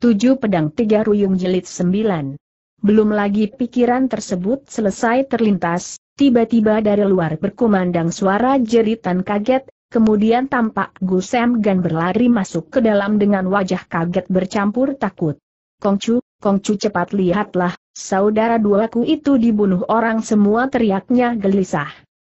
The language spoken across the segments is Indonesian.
Tujuh pedang tiga ruyung jelit sembilan. Belum lagi pikiran tersebut selesai terlintas, tiba-tiba dari luar berkumandang suara jeritan kaget, kemudian tampak Gusem Gan berlari masuk ke dalam dengan wajah kaget bercampur takut. Kongcu, Kongcu cepat lihatlah, saudara dua ku itu dibunuh orang semua teriaknya gelisah.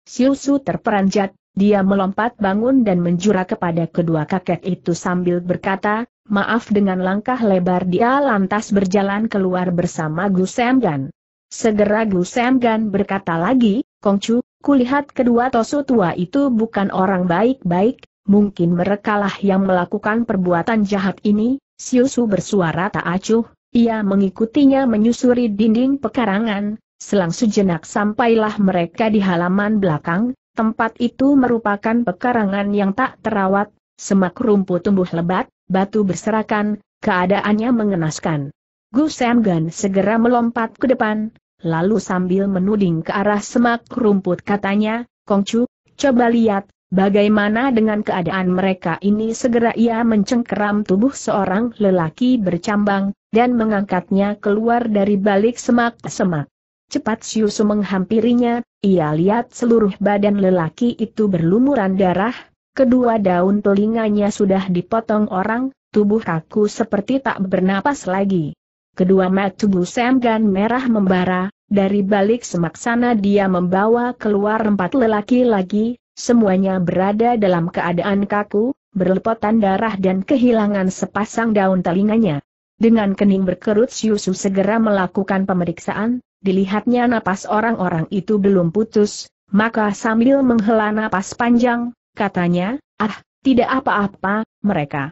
Siusu terperanjat, dia melompat bangun dan menjura kepada kedua kakek itu sambil berkata, Maaf dengan langkah lebar dia lantas berjalan keluar bersama Gu Semgan. Segera Gu Semgan berkata lagi, Kongcu, kulihat kedua tosu tua itu bukan orang baik-baik, mungkin merekalah yang melakukan perbuatan jahat ini, Siusu bersuara tak acuh, ia mengikutinya menyusuri dinding pekarangan, selang sejenak sampailah mereka di halaman belakang, tempat itu merupakan pekarangan yang tak terawat, Semak rumput tumbuh lebat, batu berserakan, keadaannya mengenaskan. Gu Samgan segera melompat ke depan, lalu sambil menuding ke arah semak rumput katanya, Kongcu, coba lihat, bagaimana dengan keadaan mereka ini segera ia mencengkeram tubuh seorang lelaki bercambang, dan mengangkatnya keluar dari balik semak-semak. Cepat Siusu menghampirinya, ia lihat seluruh badan lelaki itu berlumuran darah, Kedua daun telinganya sudah dipotong orang, tubuh kaku seperti tak bernapas lagi. Kedua mata tubuh Semgan merah membara, dari balik semak sana dia membawa keluar empat lelaki lagi, semuanya berada dalam keadaan kaku, berlepotan darah dan kehilangan sepasang daun telinganya. Dengan kening berkerut Yusu segera melakukan pemeriksaan, dilihatnya napas orang-orang itu belum putus, maka sambil menghela napas panjang, katanya, ah, tidak apa-apa, mereka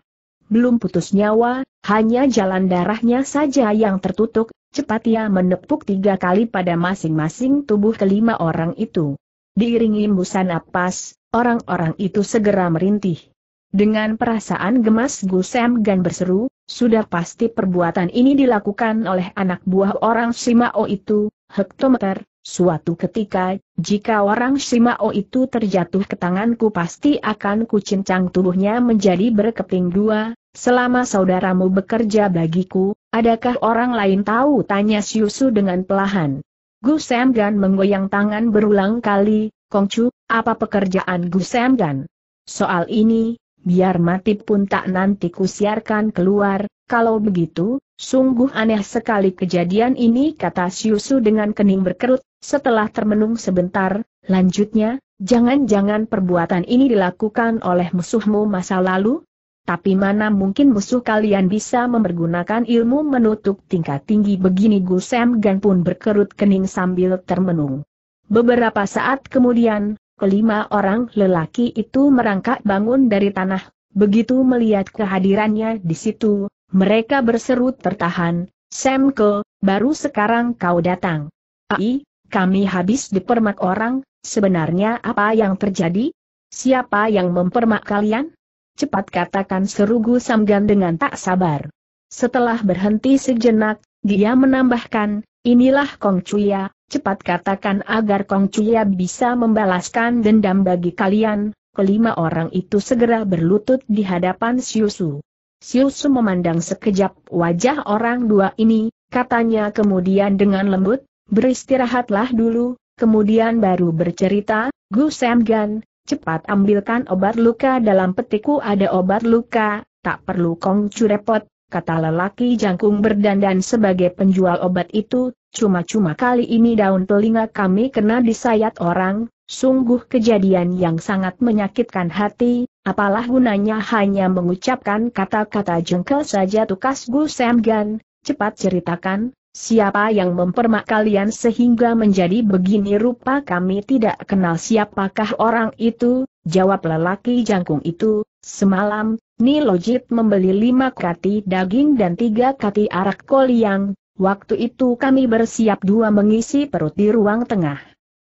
belum putus nyawa, hanya jalan darahnya saja yang tertutup, cepat ia menepuk tiga kali pada masing-masing tubuh kelima orang itu. Diiringi embusan napas, orang-orang itu segera merintih. Dengan perasaan gemas Gusem Gan berseru, sudah pasti perbuatan ini dilakukan oleh anak buah orang Simao itu, hektometer, Suatu ketika, jika orang Shimao itu terjatuh ke tanganku pasti akan kucincang tubuhnya menjadi berkeping dua, selama saudaramu bekerja bagiku, adakah orang lain tahu? Tanya Siusu dengan pelahan. Gu Semgan menggoyang tangan berulang kali, Kongcu, apa pekerjaan Gu Semgan? Soal ini, biar mati pun tak nanti kusiarkan keluar, kalau begitu, sungguh aneh sekali kejadian ini kata Siusu dengan kening berkerut, setelah termenung sebentar, lanjutnya, jangan-jangan perbuatan ini dilakukan oleh musuhmu masa lalu? Tapi mana mungkin musuh kalian bisa mempergunakan ilmu menutup tingkat tinggi begini Gusem Gan pun berkerut kening sambil termenung. Beberapa saat kemudian, kelima orang lelaki itu merangkak bangun dari tanah Begitu melihat kehadirannya di situ, mereka berseru tertahan, Semko, baru sekarang kau datang. Ai, kami habis dipermak orang, sebenarnya apa yang terjadi? Siapa yang mempermak kalian? Cepat katakan seru Gu Samgan dengan tak sabar. Setelah berhenti sejenak, dia menambahkan, inilah Kong Chuya, cepat katakan agar Kong Chuya bisa membalaskan dendam bagi kalian, kelima orang itu segera berlutut di hadapan Siusu. Siusu memandang sekejap wajah orang dua ini, katanya kemudian dengan lembut, beristirahatlah dulu, kemudian baru bercerita, Gu Semgan, cepat ambilkan obat luka dalam petiku ada obat luka, tak perlu kongcu repot, kata lelaki jangkung berdandan sebagai penjual obat itu, cuma-cuma kali ini daun telinga kami kena disayat orang, sungguh kejadian yang sangat menyakitkan hati, Apalah gunanya hanya mengucapkan kata-kata jengkel saja tukas Gu Sam Gan, cepat ceritakan, siapa yang mempermak kalian sehingga menjadi begini rupa kami tidak kenal siapakah orang itu, jawab lelaki jangkung itu, semalam, Nilojit membeli lima kati daging dan tiga kati arak koliang, waktu itu kami bersiap dua mengisi perut di ruang tengah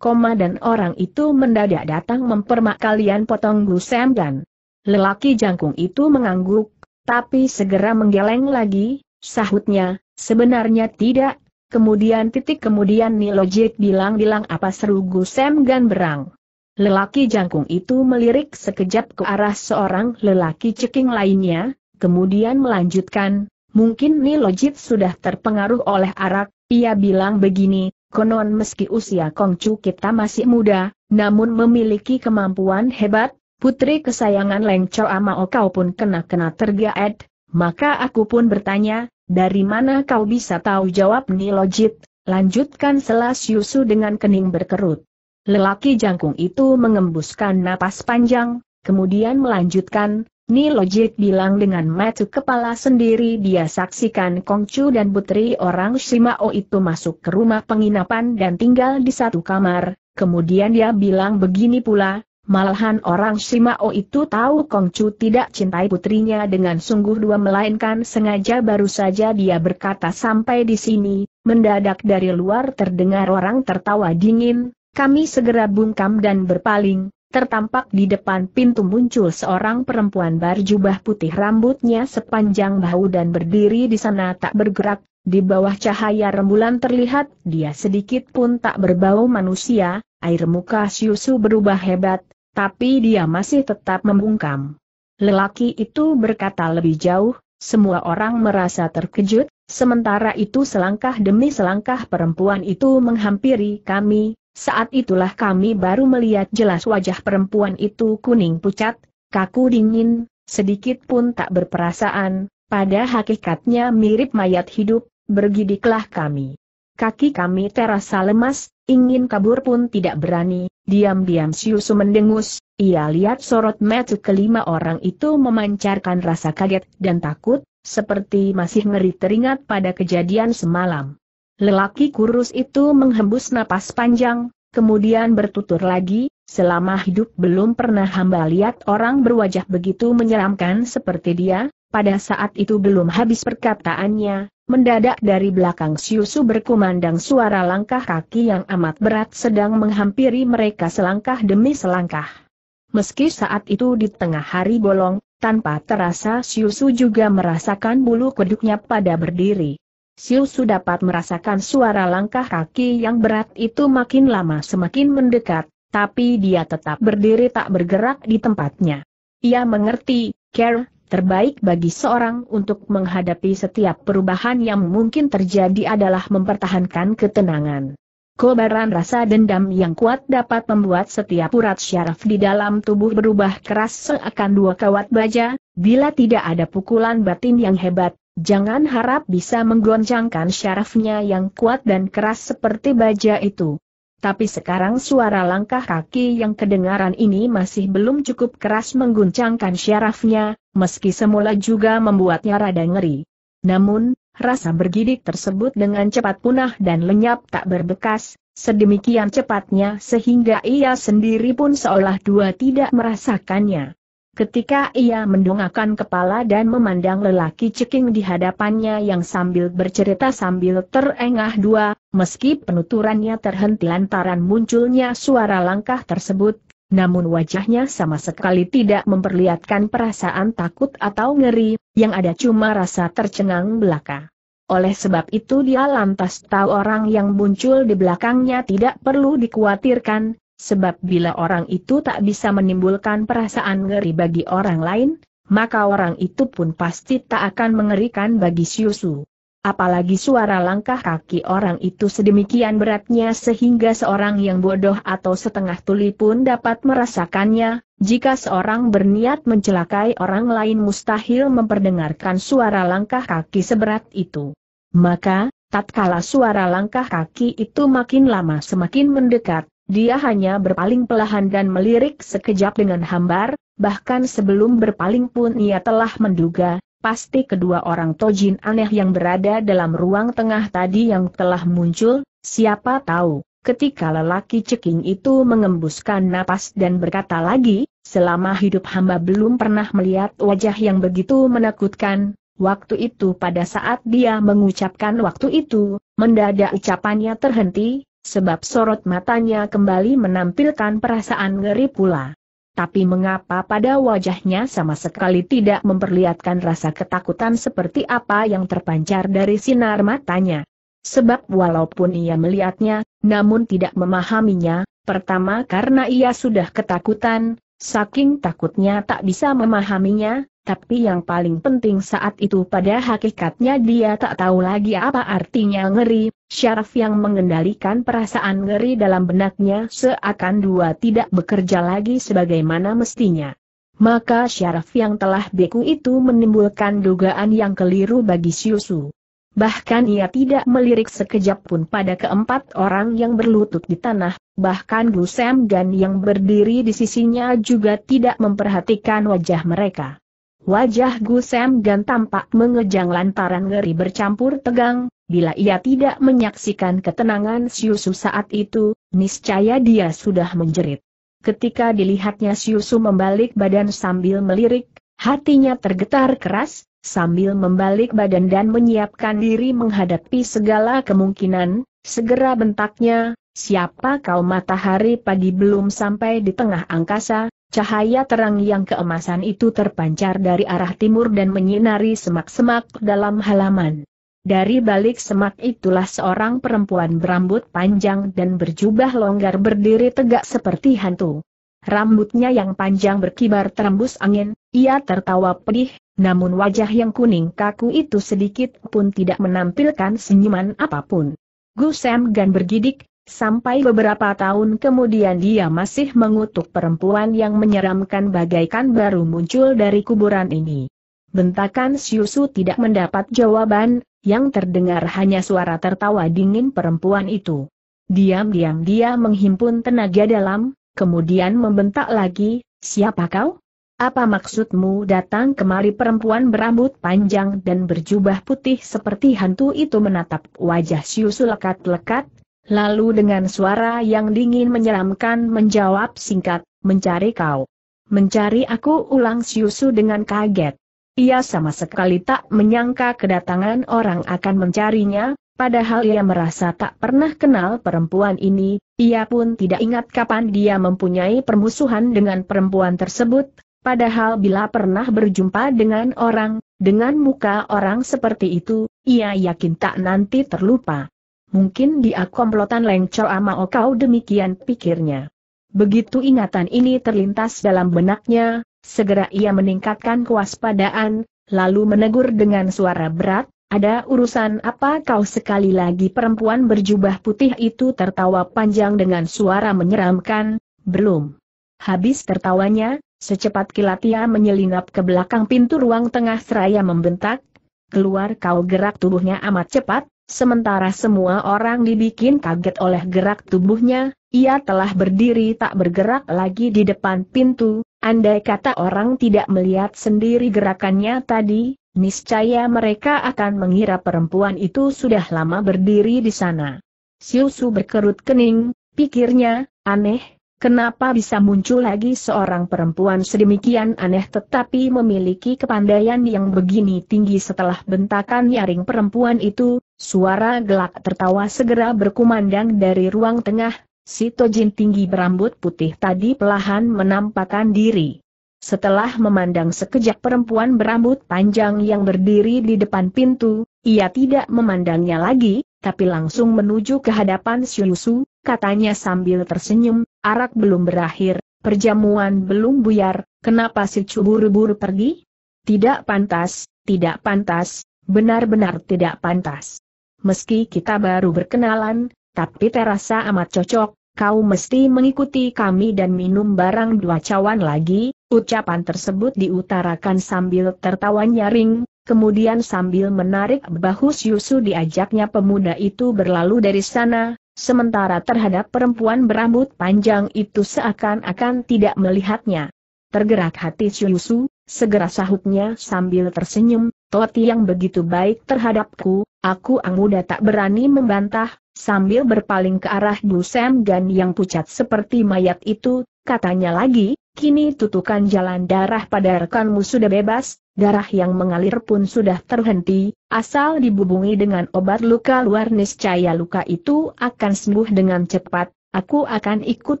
koma dan orang itu mendadak datang mempermak kalian potong Gusem dan lelaki jangkung itu mengangguk, tapi segera menggeleng lagi, sahutnya, sebenarnya tidak, kemudian titik kemudian Nilojik bilang-bilang apa seru Gusem Gan berang. Lelaki jangkung itu melirik sekejap ke arah seorang lelaki ceking lainnya, kemudian melanjutkan, mungkin Nilojit sudah terpengaruh oleh arak, ia bilang begini, Konon meski usia Kongcu kita masih muda, namun memiliki kemampuan hebat, putri kesayangan Leng Cho Amao kau pun kena-kena tergaet, maka aku pun bertanya, dari mana kau bisa tahu jawab Nilojit, lanjutkan selas Yusu dengan kening berkerut. Lelaki jangkung itu mengembuskan napas panjang, kemudian melanjutkan, Nilojit bilang dengan mata kepala sendiri dia saksikan Kongcu dan putri orang Shimao itu masuk ke rumah penginapan dan tinggal di satu kamar, kemudian dia bilang begini pula, malahan orang Shimao itu tahu Kongcu tidak cintai putrinya dengan sungguh dua melainkan sengaja baru saja dia berkata sampai di sini, mendadak dari luar terdengar orang tertawa dingin, kami segera bungkam dan berpaling, tertampak di depan pintu muncul seorang perempuan berjubah putih rambutnya sepanjang bahu dan berdiri di sana tak bergerak, di bawah cahaya rembulan terlihat dia sedikit pun tak berbau manusia, air muka Syusu berubah hebat, tapi dia masih tetap membungkam. Lelaki itu berkata lebih jauh, semua orang merasa terkejut, sementara itu selangkah demi selangkah perempuan itu menghampiri kami, saat itulah kami baru melihat jelas wajah perempuan itu kuning pucat, kaku dingin, sedikit pun tak berperasaan, pada hakikatnya mirip mayat hidup, bergidiklah kami. Kaki kami terasa lemas, ingin kabur pun tidak berani, diam-diam Siusu mendengus, ia lihat sorot mata kelima orang itu memancarkan rasa kaget dan takut, seperti masih ngeri teringat pada kejadian semalam. Lelaki kurus itu menghembus napas panjang, kemudian bertutur lagi, selama hidup belum pernah hamba lihat orang berwajah begitu menyeramkan seperti dia, pada saat itu belum habis perkataannya, mendadak dari belakang Siusu berkumandang suara langkah kaki yang amat berat sedang menghampiri mereka selangkah demi selangkah. Meski saat itu di tengah hari bolong, tanpa terasa Siusu juga merasakan bulu kuduknya pada berdiri. Siusu dapat merasakan suara langkah kaki yang berat itu makin lama semakin mendekat, tapi dia tetap berdiri tak bergerak di tempatnya. Ia mengerti, care, terbaik bagi seorang untuk menghadapi setiap perubahan yang mungkin terjadi adalah mempertahankan ketenangan. Kobaran rasa dendam yang kuat dapat membuat setiap urat syaraf di dalam tubuh berubah keras seakan dua kawat baja, bila tidak ada pukulan batin yang hebat, Jangan harap bisa menggoncangkan syarafnya yang kuat dan keras seperti baja itu. Tapi sekarang suara langkah kaki yang kedengaran ini masih belum cukup keras mengguncangkan syarafnya, meski semula juga membuatnya rada ngeri. Namun, rasa bergidik tersebut dengan cepat punah dan lenyap tak berbekas, sedemikian cepatnya sehingga ia sendiri pun seolah dua tidak merasakannya. Ketika ia mendongakkan kepala dan memandang lelaki ceking di hadapannya yang sambil bercerita sambil terengah dua, meski penuturannya terhenti lantaran munculnya suara langkah tersebut, namun wajahnya sama sekali tidak memperlihatkan perasaan takut atau ngeri, yang ada cuma rasa tercengang belaka. Oleh sebab itu dia lantas tahu orang yang muncul di belakangnya tidak perlu dikhawatirkan, sebab bila orang itu tak bisa menimbulkan perasaan ngeri bagi orang lain, maka orang itu pun pasti tak akan mengerikan bagi Siusu. Apalagi suara langkah kaki orang itu sedemikian beratnya sehingga seorang yang bodoh atau setengah tuli pun dapat merasakannya, jika seorang berniat mencelakai orang lain mustahil memperdengarkan suara langkah kaki seberat itu. Maka, tatkala suara langkah kaki itu makin lama semakin mendekat, dia hanya berpaling pelahan dan melirik sekejap dengan hambar, bahkan sebelum berpaling pun ia telah menduga, pasti kedua orang tojin aneh yang berada dalam ruang tengah tadi yang telah muncul, siapa tahu, ketika lelaki ceking itu mengembuskan napas dan berkata lagi, selama hidup hamba belum pernah melihat wajah yang begitu menakutkan, waktu itu pada saat dia mengucapkan waktu itu, mendadak ucapannya terhenti, sebab sorot matanya kembali menampilkan perasaan ngeri pula. Tapi mengapa pada wajahnya sama sekali tidak memperlihatkan rasa ketakutan seperti apa yang terpancar dari sinar matanya? Sebab walaupun ia melihatnya, namun tidak memahaminya, pertama karena ia sudah ketakutan, saking takutnya tak bisa memahaminya, tapi yang paling penting saat itu pada hakikatnya dia tak tahu lagi apa artinya ngeri, syaraf yang mengendalikan perasaan ngeri dalam benaknya seakan dua tidak bekerja lagi sebagaimana mestinya. Maka syaraf yang telah beku itu menimbulkan dugaan yang keliru bagi Siusu. Bahkan ia tidak melirik sekejap pun pada keempat orang yang berlutut di tanah, bahkan Gusem Gan yang berdiri di sisinya juga tidak memperhatikan wajah mereka. Wajah Gusem Gan tampak mengejang lantaran ngeri bercampur tegang, bila ia tidak menyaksikan ketenangan Siusu saat itu, niscaya dia sudah menjerit. Ketika dilihatnya Siusu membalik badan sambil melirik, hatinya tergetar keras, sambil membalik badan dan menyiapkan diri menghadapi segala kemungkinan, segera bentaknya, siapa kau matahari pagi belum sampai di tengah angkasa, Cahaya terang yang keemasan itu terpancar dari arah timur dan menyinari semak-semak dalam halaman. Dari balik semak itulah seorang perempuan berambut panjang dan berjubah longgar berdiri tegak seperti hantu. Rambutnya yang panjang berkibar terembus angin, ia tertawa pedih, namun wajah yang kuning kaku itu sedikit pun tidak menampilkan senyuman apapun. Gusem Gan bergidik, Sampai beberapa tahun kemudian dia masih mengutuk perempuan yang menyeramkan bagaikan baru muncul dari kuburan ini. Bentakan Siusu tidak mendapat jawaban, yang terdengar hanya suara tertawa dingin perempuan itu. Diam-diam dia menghimpun tenaga dalam, kemudian membentak lagi, siapa kau? Apa maksudmu datang kemari perempuan berambut panjang dan berjubah putih seperti hantu itu menatap wajah Siusu lekat-lekat, Lalu dengan suara yang dingin menyeramkan menjawab singkat, mencari kau. Mencari aku ulang Siusu dengan kaget. Ia sama sekali tak menyangka kedatangan orang akan mencarinya, padahal ia merasa tak pernah kenal perempuan ini, ia pun tidak ingat kapan dia mempunyai permusuhan dengan perempuan tersebut, padahal bila pernah berjumpa dengan orang, dengan muka orang seperti itu, ia yakin tak nanti terlupa. Mungkin dia komplotan lengco ama oh kau demikian pikirnya. Begitu ingatan ini terlintas dalam benaknya, segera ia meningkatkan kewaspadaan, lalu menegur dengan suara berat, ada urusan apa kau sekali lagi perempuan berjubah putih itu tertawa panjang dengan suara menyeramkan, belum. Habis tertawanya, secepat kilat ia menyelinap ke belakang pintu ruang tengah seraya membentak, keluar kau gerak tubuhnya amat cepat, Sementara semua orang dibikin kaget oleh gerak tubuhnya, ia telah berdiri tak bergerak lagi di depan pintu, andai kata orang tidak melihat sendiri gerakannya tadi, niscaya mereka akan mengira perempuan itu sudah lama berdiri di sana. Siusu berkerut kening, pikirnya, aneh, kenapa bisa muncul lagi seorang perempuan sedemikian aneh tetapi memiliki kepandaian yang begini tinggi setelah bentakan nyaring perempuan itu, Suara gelak tertawa segera berkumandang dari ruang tengah, si Tojin tinggi berambut putih tadi pelahan menampakkan diri. Setelah memandang sekejap perempuan berambut panjang yang berdiri di depan pintu, ia tidak memandangnya lagi, tapi langsung menuju ke hadapan Syusu, katanya sambil tersenyum, arak belum berakhir, perjamuan belum buyar, kenapa si Chu buru pergi? Tidak pantas, tidak pantas, benar-benar tidak pantas meski kita baru berkenalan, tapi terasa amat cocok, kau mesti mengikuti kami dan minum barang dua cawan lagi, ucapan tersebut diutarakan sambil tertawa nyaring, kemudian sambil menarik bahu Yusu diajaknya pemuda itu berlalu dari sana, sementara terhadap perempuan berambut panjang itu seakan-akan tidak melihatnya. Tergerak hati Yusu, segera sahutnya sambil tersenyum, Toti yang begitu baik terhadapku, Aku Ang Muda tak berani membantah, sambil berpaling ke arah Dusem Gan yang pucat seperti mayat itu, katanya lagi, kini tutukan jalan darah pada rekanmu sudah bebas, darah yang mengalir pun sudah terhenti, asal dibubungi dengan obat luka luar niscaya luka itu akan sembuh dengan cepat, aku akan ikut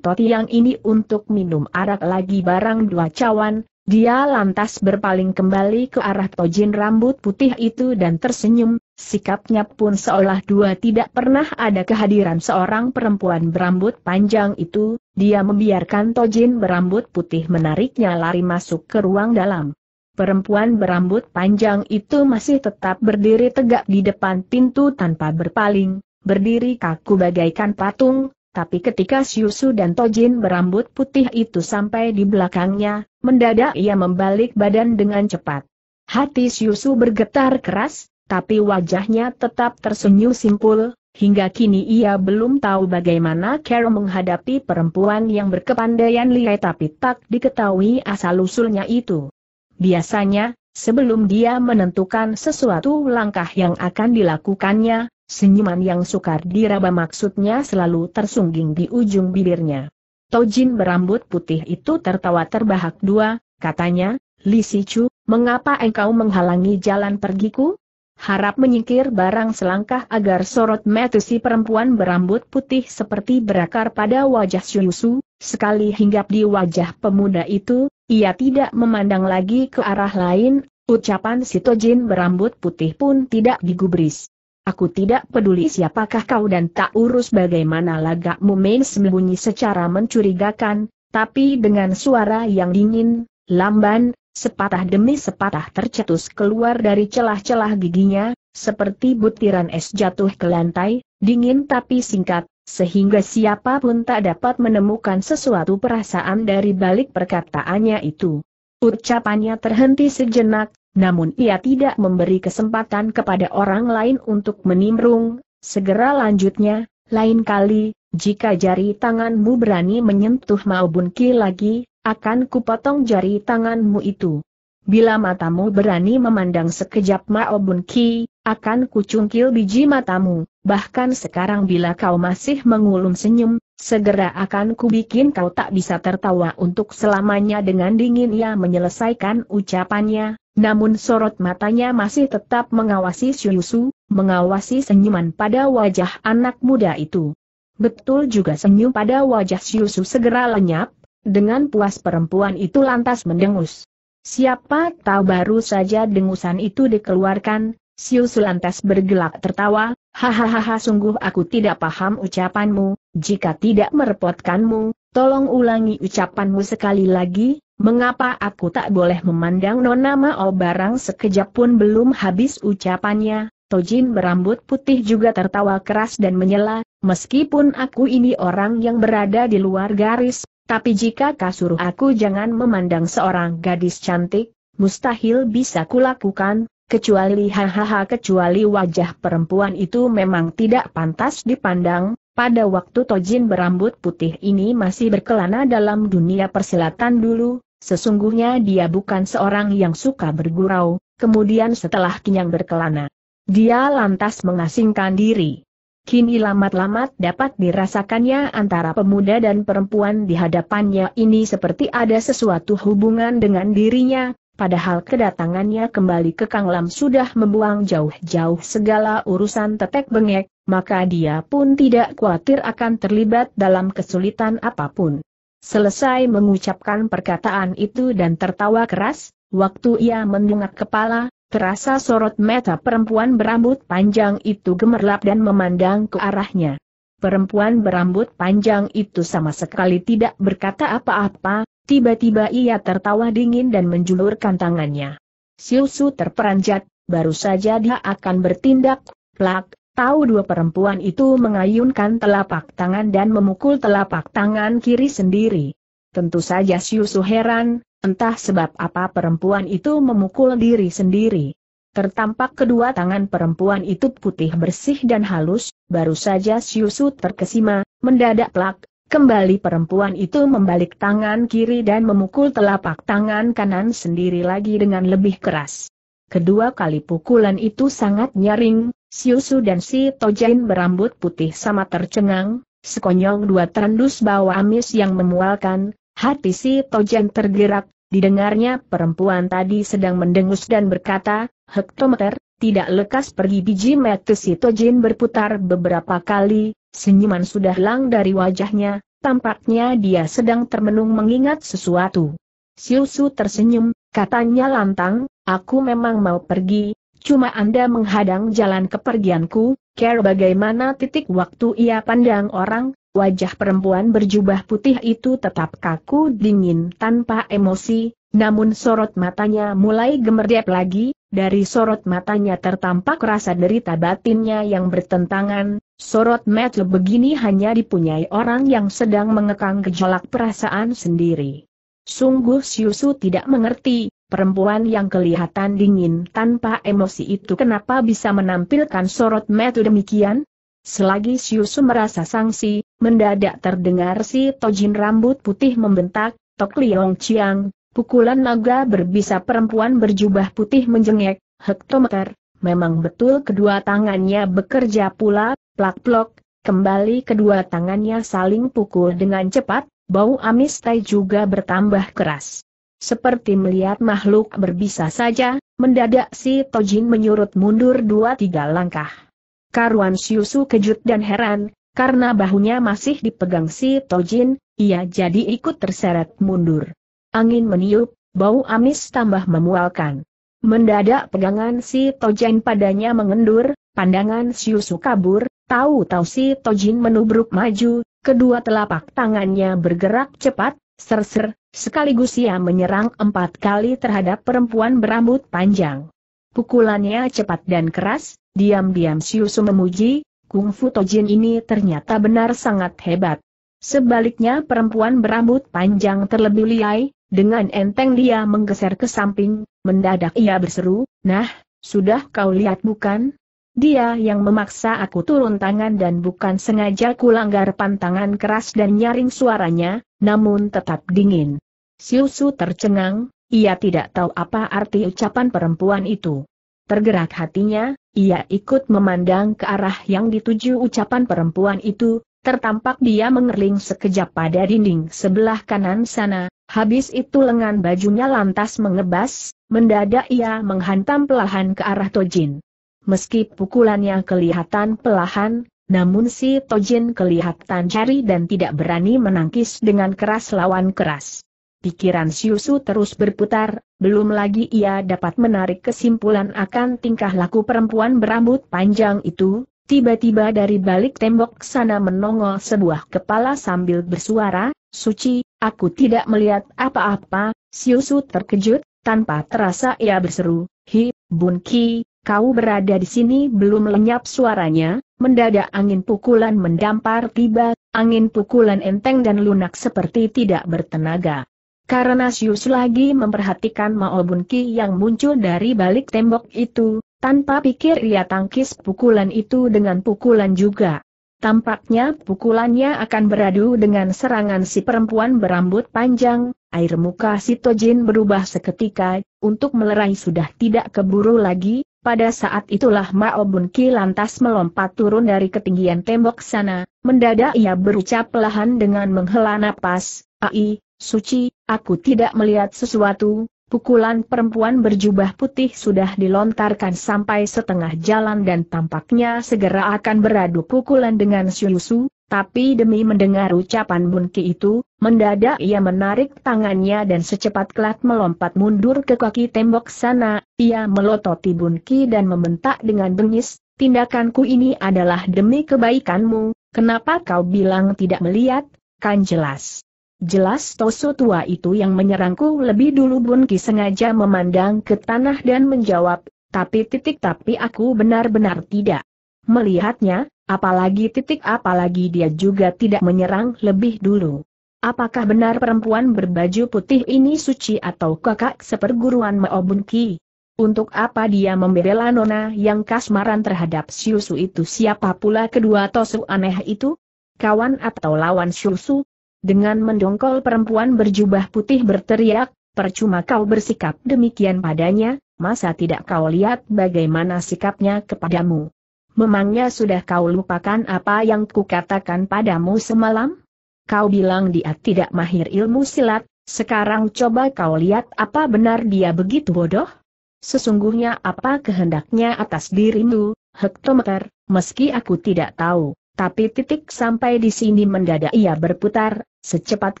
toti yang ini untuk minum arak lagi barang dua cawan, dia lantas berpaling kembali ke arah tojin rambut putih itu dan tersenyum, sikapnya pun seolah dua tidak pernah ada kehadiran seorang perempuan berambut panjang itu, dia membiarkan tojin berambut putih menariknya lari masuk ke ruang dalam. Perempuan berambut panjang itu masih tetap berdiri tegak di depan pintu tanpa berpaling, berdiri kaku bagaikan patung, tapi ketika Siusu dan Tojin berambut putih itu sampai di belakangnya, Mendadak ia membalik badan dengan cepat. Hati Syusu bergetar keras, tapi wajahnya tetap tersenyum simpul, hingga kini ia belum tahu bagaimana Carol menghadapi perempuan yang berkepandaian lihai tapi tak diketahui asal-usulnya itu. Biasanya, sebelum dia menentukan sesuatu langkah yang akan dilakukannya, senyuman yang sukar diraba maksudnya selalu tersungging di ujung bibirnya. Tojin berambut putih itu tertawa terbahak dua, katanya, Li Sichu, mengapa engkau menghalangi jalan pergiku? Harap menyingkir barang selangkah agar sorot mata si perempuan berambut putih seperti berakar pada wajah Shuyusu, sekali hinggap di wajah pemuda itu, ia tidak memandang lagi ke arah lain, ucapan si berambut putih pun tidak digubris. Aku tidak peduli siapakah kau dan tak urus bagaimana lagakmu main sembunyi secara mencurigakan, tapi dengan suara yang dingin, lamban, sepatah demi sepatah tercetus keluar dari celah-celah giginya, seperti butiran es jatuh ke lantai, dingin tapi singkat, sehingga siapapun tak dapat menemukan sesuatu perasaan dari balik perkataannya itu. Ucapannya terhenti sejenak, namun ia tidak memberi kesempatan kepada orang lain untuk menimrung, segera lanjutnya, lain kali, jika jari tanganmu berani menyentuh maupun ki lagi, akan kupotong jari tanganmu itu. Bila matamu berani memandang sekejap maobun ki, akan kucungkil biji matamu, bahkan sekarang bila kau masih mengulum senyum, segera akan kubikin kau tak bisa tertawa untuk selamanya dengan dingin ia menyelesaikan ucapannya, namun sorot matanya masih tetap mengawasi Syuyusu, mengawasi senyuman pada wajah anak muda itu. Betul juga senyum pada wajah Syuyusu segera lenyap, dengan puas perempuan itu lantas mendengus. Siapa tahu baru saja dengusan itu dikeluarkan, Syuyusu lantas bergelak tertawa, hahaha sungguh aku tidak paham ucapanmu, jika tidak merepotkanmu, tolong ulangi ucapanmu sekali lagi, Mengapa aku tak boleh memandang Nona Mao barang sekejap pun belum habis ucapannya, Tojin berambut putih juga tertawa keras dan menyela, meskipun aku ini orang yang berada di luar garis, tapi jika kasur aku jangan memandang seorang gadis cantik, mustahil bisa kulakukan, kecuali hahaha kecuali wajah perempuan itu memang tidak pantas dipandang, pada waktu Tojin berambut putih ini masih berkelana dalam dunia persilatan dulu, sesungguhnya dia bukan seorang yang suka bergurau, kemudian setelah kenyang berkelana. Dia lantas mengasingkan diri. Kini lamat-lamat dapat dirasakannya antara pemuda dan perempuan di hadapannya ini seperti ada sesuatu hubungan dengan dirinya, Padahal kedatangannya kembali ke Kang Lam sudah membuang jauh-jauh segala urusan tetek bengek, maka dia pun tidak khawatir akan terlibat dalam kesulitan apapun. Selesai mengucapkan perkataan itu dan tertawa keras, waktu ia mendongak kepala, terasa sorot mata perempuan berambut panjang itu gemerlap dan memandang ke arahnya. Perempuan berambut panjang itu sama sekali tidak berkata apa-apa, Tiba-tiba ia tertawa dingin dan menjulurkan tangannya. Siusu terperanjat, baru saja dia akan bertindak, plak, tahu dua perempuan itu mengayunkan telapak tangan dan memukul telapak tangan kiri sendiri. Tentu saja Siusu heran, entah sebab apa perempuan itu memukul diri sendiri. Tertampak kedua tangan perempuan itu putih bersih dan halus, baru saja Siusu terkesima, mendadak plak, Kembali perempuan itu membalik tangan kiri dan memukul telapak tangan kanan sendiri lagi dengan lebih keras. Kedua kali pukulan itu sangat nyaring, Siusu dan si Tojain berambut putih sama tercengang, sekonyong dua terendus bawa amis yang memualkan, hati si Tojain tergerak, didengarnya perempuan tadi sedang mendengus dan berkata, Hektometer, tidak lekas pergi biji mata si Tojin berputar beberapa kali, senyuman sudah lang dari wajahnya, tampaknya dia sedang termenung mengingat sesuatu. Siusu tersenyum, katanya lantang, aku memang mau pergi, cuma Anda menghadang jalan kepergianku, care bagaimana titik waktu ia pandang orang, wajah perempuan berjubah putih itu tetap kaku dingin tanpa emosi, namun sorot matanya mulai gemerdep lagi, dari sorot matanya tertampak rasa derita batinnya yang bertentangan, sorot mata begini hanya dipunyai orang yang sedang mengekang gejolak perasaan sendiri. Sungguh Siusu tidak mengerti, perempuan yang kelihatan dingin tanpa emosi itu kenapa bisa menampilkan sorot mata demikian? Selagi Siusu merasa sangsi, mendadak terdengar si tojin rambut putih membentak, Tok Liong Chiang, Pukulan naga berbisa perempuan berjubah putih menjengek, hektometer, memang betul kedua tangannya bekerja pula, plak-plok, kembali kedua tangannya saling pukul dengan cepat, bau amis tai juga bertambah keras. Seperti melihat makhluk berbisa saja, mendadak si Tojin menyurut mundur dua-tiga langkah. Karuan Siusu kejut dan heran, karena bahunya masih dipegang si Tojin, ia jadi ikut terseret mundur. Angin meniup, bau amis tambah memualkan. Mendadak pegangan si Tojin padanya mengendur, pandangan Siusu kabur, tahu-tahu si Tojin menubruk maju, kedua telapak tangannya bergerak cepat, ser, -ser, sekaligus ia menyerang empat kali terhadap perempuan berambut panjang. Pukulannya cepat dan keras, diam-diam Siusu memuji, kungfu Tojin ini ternyata benar sangat hebat. Sebaliknya perempuan berambut panjang terlebih liai, dengan enteng dia menggeser ke samping, mendadak ia berseru, Nah, sudah kau lihat bukan? Dia yang memaksa aku turun tangan dan bukan sengaja kulanggar pantangan keras dan nyaring suaranya, namun tetap dingin. Siusu tercengang, ia tidak tahu apa arti ucapan perempuan itu. Tergerak hatinya, ia ikut memandang ke arah yang dituju ucapan perempuan itu, tertampak dia mengerling sekejap pada dinding sebelah kanan sana, Habis itu lengan bajunya lantas mengebas, mendadak ia menghantam pelahan ke arah Tojin. Meski pukulannya kelihatan pelahan, namun si Tojin kelihatan cari dan tidak berani menangkis dengan keras lawan keras. Pikiran Siusu terus berputar, belum lagi ia dapat menarik kesimpulan akan tingkah laku perempuan berambut panjang itu, tiba-tiba dari balik tembok sana menongol sebuah kepala sambil bersuara, Suci, Aku tidak melihat apa-apa, Siusu terkejut, tanpa terasa ia berseru, Hi, Bun Ki, kau berada di sini belum lenyap suaranya, mendadak angin pukulan mendampar tiba, angin pukulan enteng dan lunak seperti tidak bertenaga. Karena Sius lagi memperhatikan Mao Bun Ki yang muncul dari balik tembok itu, tanpa pikir ia tangkis pukulan itu dengan pukulan juga. Tampaknya pukulannya akan beradu dengan serangan si perempuan berambut panjang, air muka si Tojin berubah seketika, untuk melerai sudah tidak keburu lagi, pada saat itulah Mao Bunki lantas melompat turun dari ketinggian tembok sana, mendadak ia berucap perlahan dengan menghela napas, Ai, suci, aku tidak melihat sesuatu, Pukulan perempuan berjubah putih sudah dilontarkan sampai setengah jalan dan tampaknya segera akan beradu pukulan dengan Syusu, tapi demi mendengar ucapan Bunki itu, mendadak ia menarik tangannya dan secepat kilat melompat mundur ke kaki tembok sana, ia melototi Bunki dan membentak dengan bengis, tindakanku ini adalah demi kebaikanmu, kenapa kau bilang tidak melihat, kan jelas. Jelas Tosu tua itu yang menyerangku lebih dulu Bun Bunki sengaja memandang ke tanah dan menjawab, tapi titik tapi aku benar-benar tidak. Melihatnya, apalagi titik apalagi dia juga tidak menyerang lebih dulu. Apakah benar perempuan berbaju putih ini suci atau kakak seperguruan Mao Ki? Untuk apa dia membela Nona yang kasmaran terhadap Siusu itu siapa pula kedua Tosu aneh itu? Kawan atau lawan Siusu? Dengan mendongkol perempuan berjubah putih berteriak, percuma kau bersikap demikian padanya, masa tidak kau lihat bagaimana sikapnya kepadamu? Memangnya sudah kau lupakan apa yang kukatakan padamu semalam? Kau bilang dia tidak mahir ilmu silat, sekarang coba kau lihat apa benar dia begitu bodoh? Sesungguhnya apa kehendaknya atas dirimu, hektometer, meski aku tidak tahu, tapi titik sampai di sini mendadak ia berputar, Secepat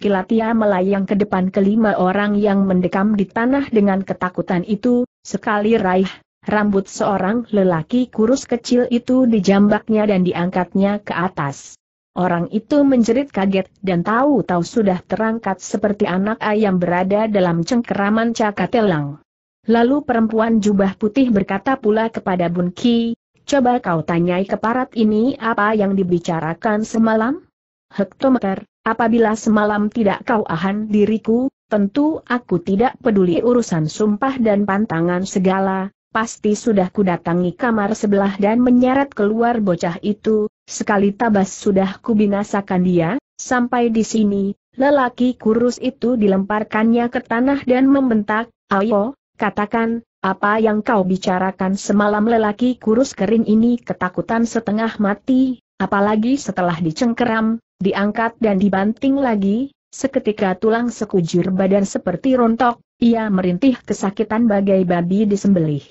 kilat ia melayang ke depan kelima orang yang mendekam di tanah dengan ketakutan itu, sekali raih, rambut seorang lelaki kurus kecil itu dijambaknya dan diangkatnya ke atas. Orang itu menjerit kaget dan tahu-tahu sudah terangkat seperti anak ayam berada dalam cengkeraman cakatelang. Lalu perempuan jubah putih berkata pula kepada Bun Ki, coba kau tanyai keparat ini apa yang dibicarakan semalam? Hektometer, Apabila semalam tidak kau ahan diriku, tentu aku tidak peduli urusan sumpah dan pantangan segala, pasti sudah kudatangi kamar sebelah dan menyeret keluar bocah itu, sekali tabas sudah kubinasakan dia, sampai di sini, lelaki kurus itu dilemparkannya ke tanah dan membentak, ayo, katakan, apa yang kau bicarakan semalam lelaki kurus kering ini ketakutan setengah mati, Apalagi setelah dicengkeram, diangkat dan dibanting lagi, seketika tulang sekujur badan seperti rontok, ia merintih kesakitan bagai babi disembelih.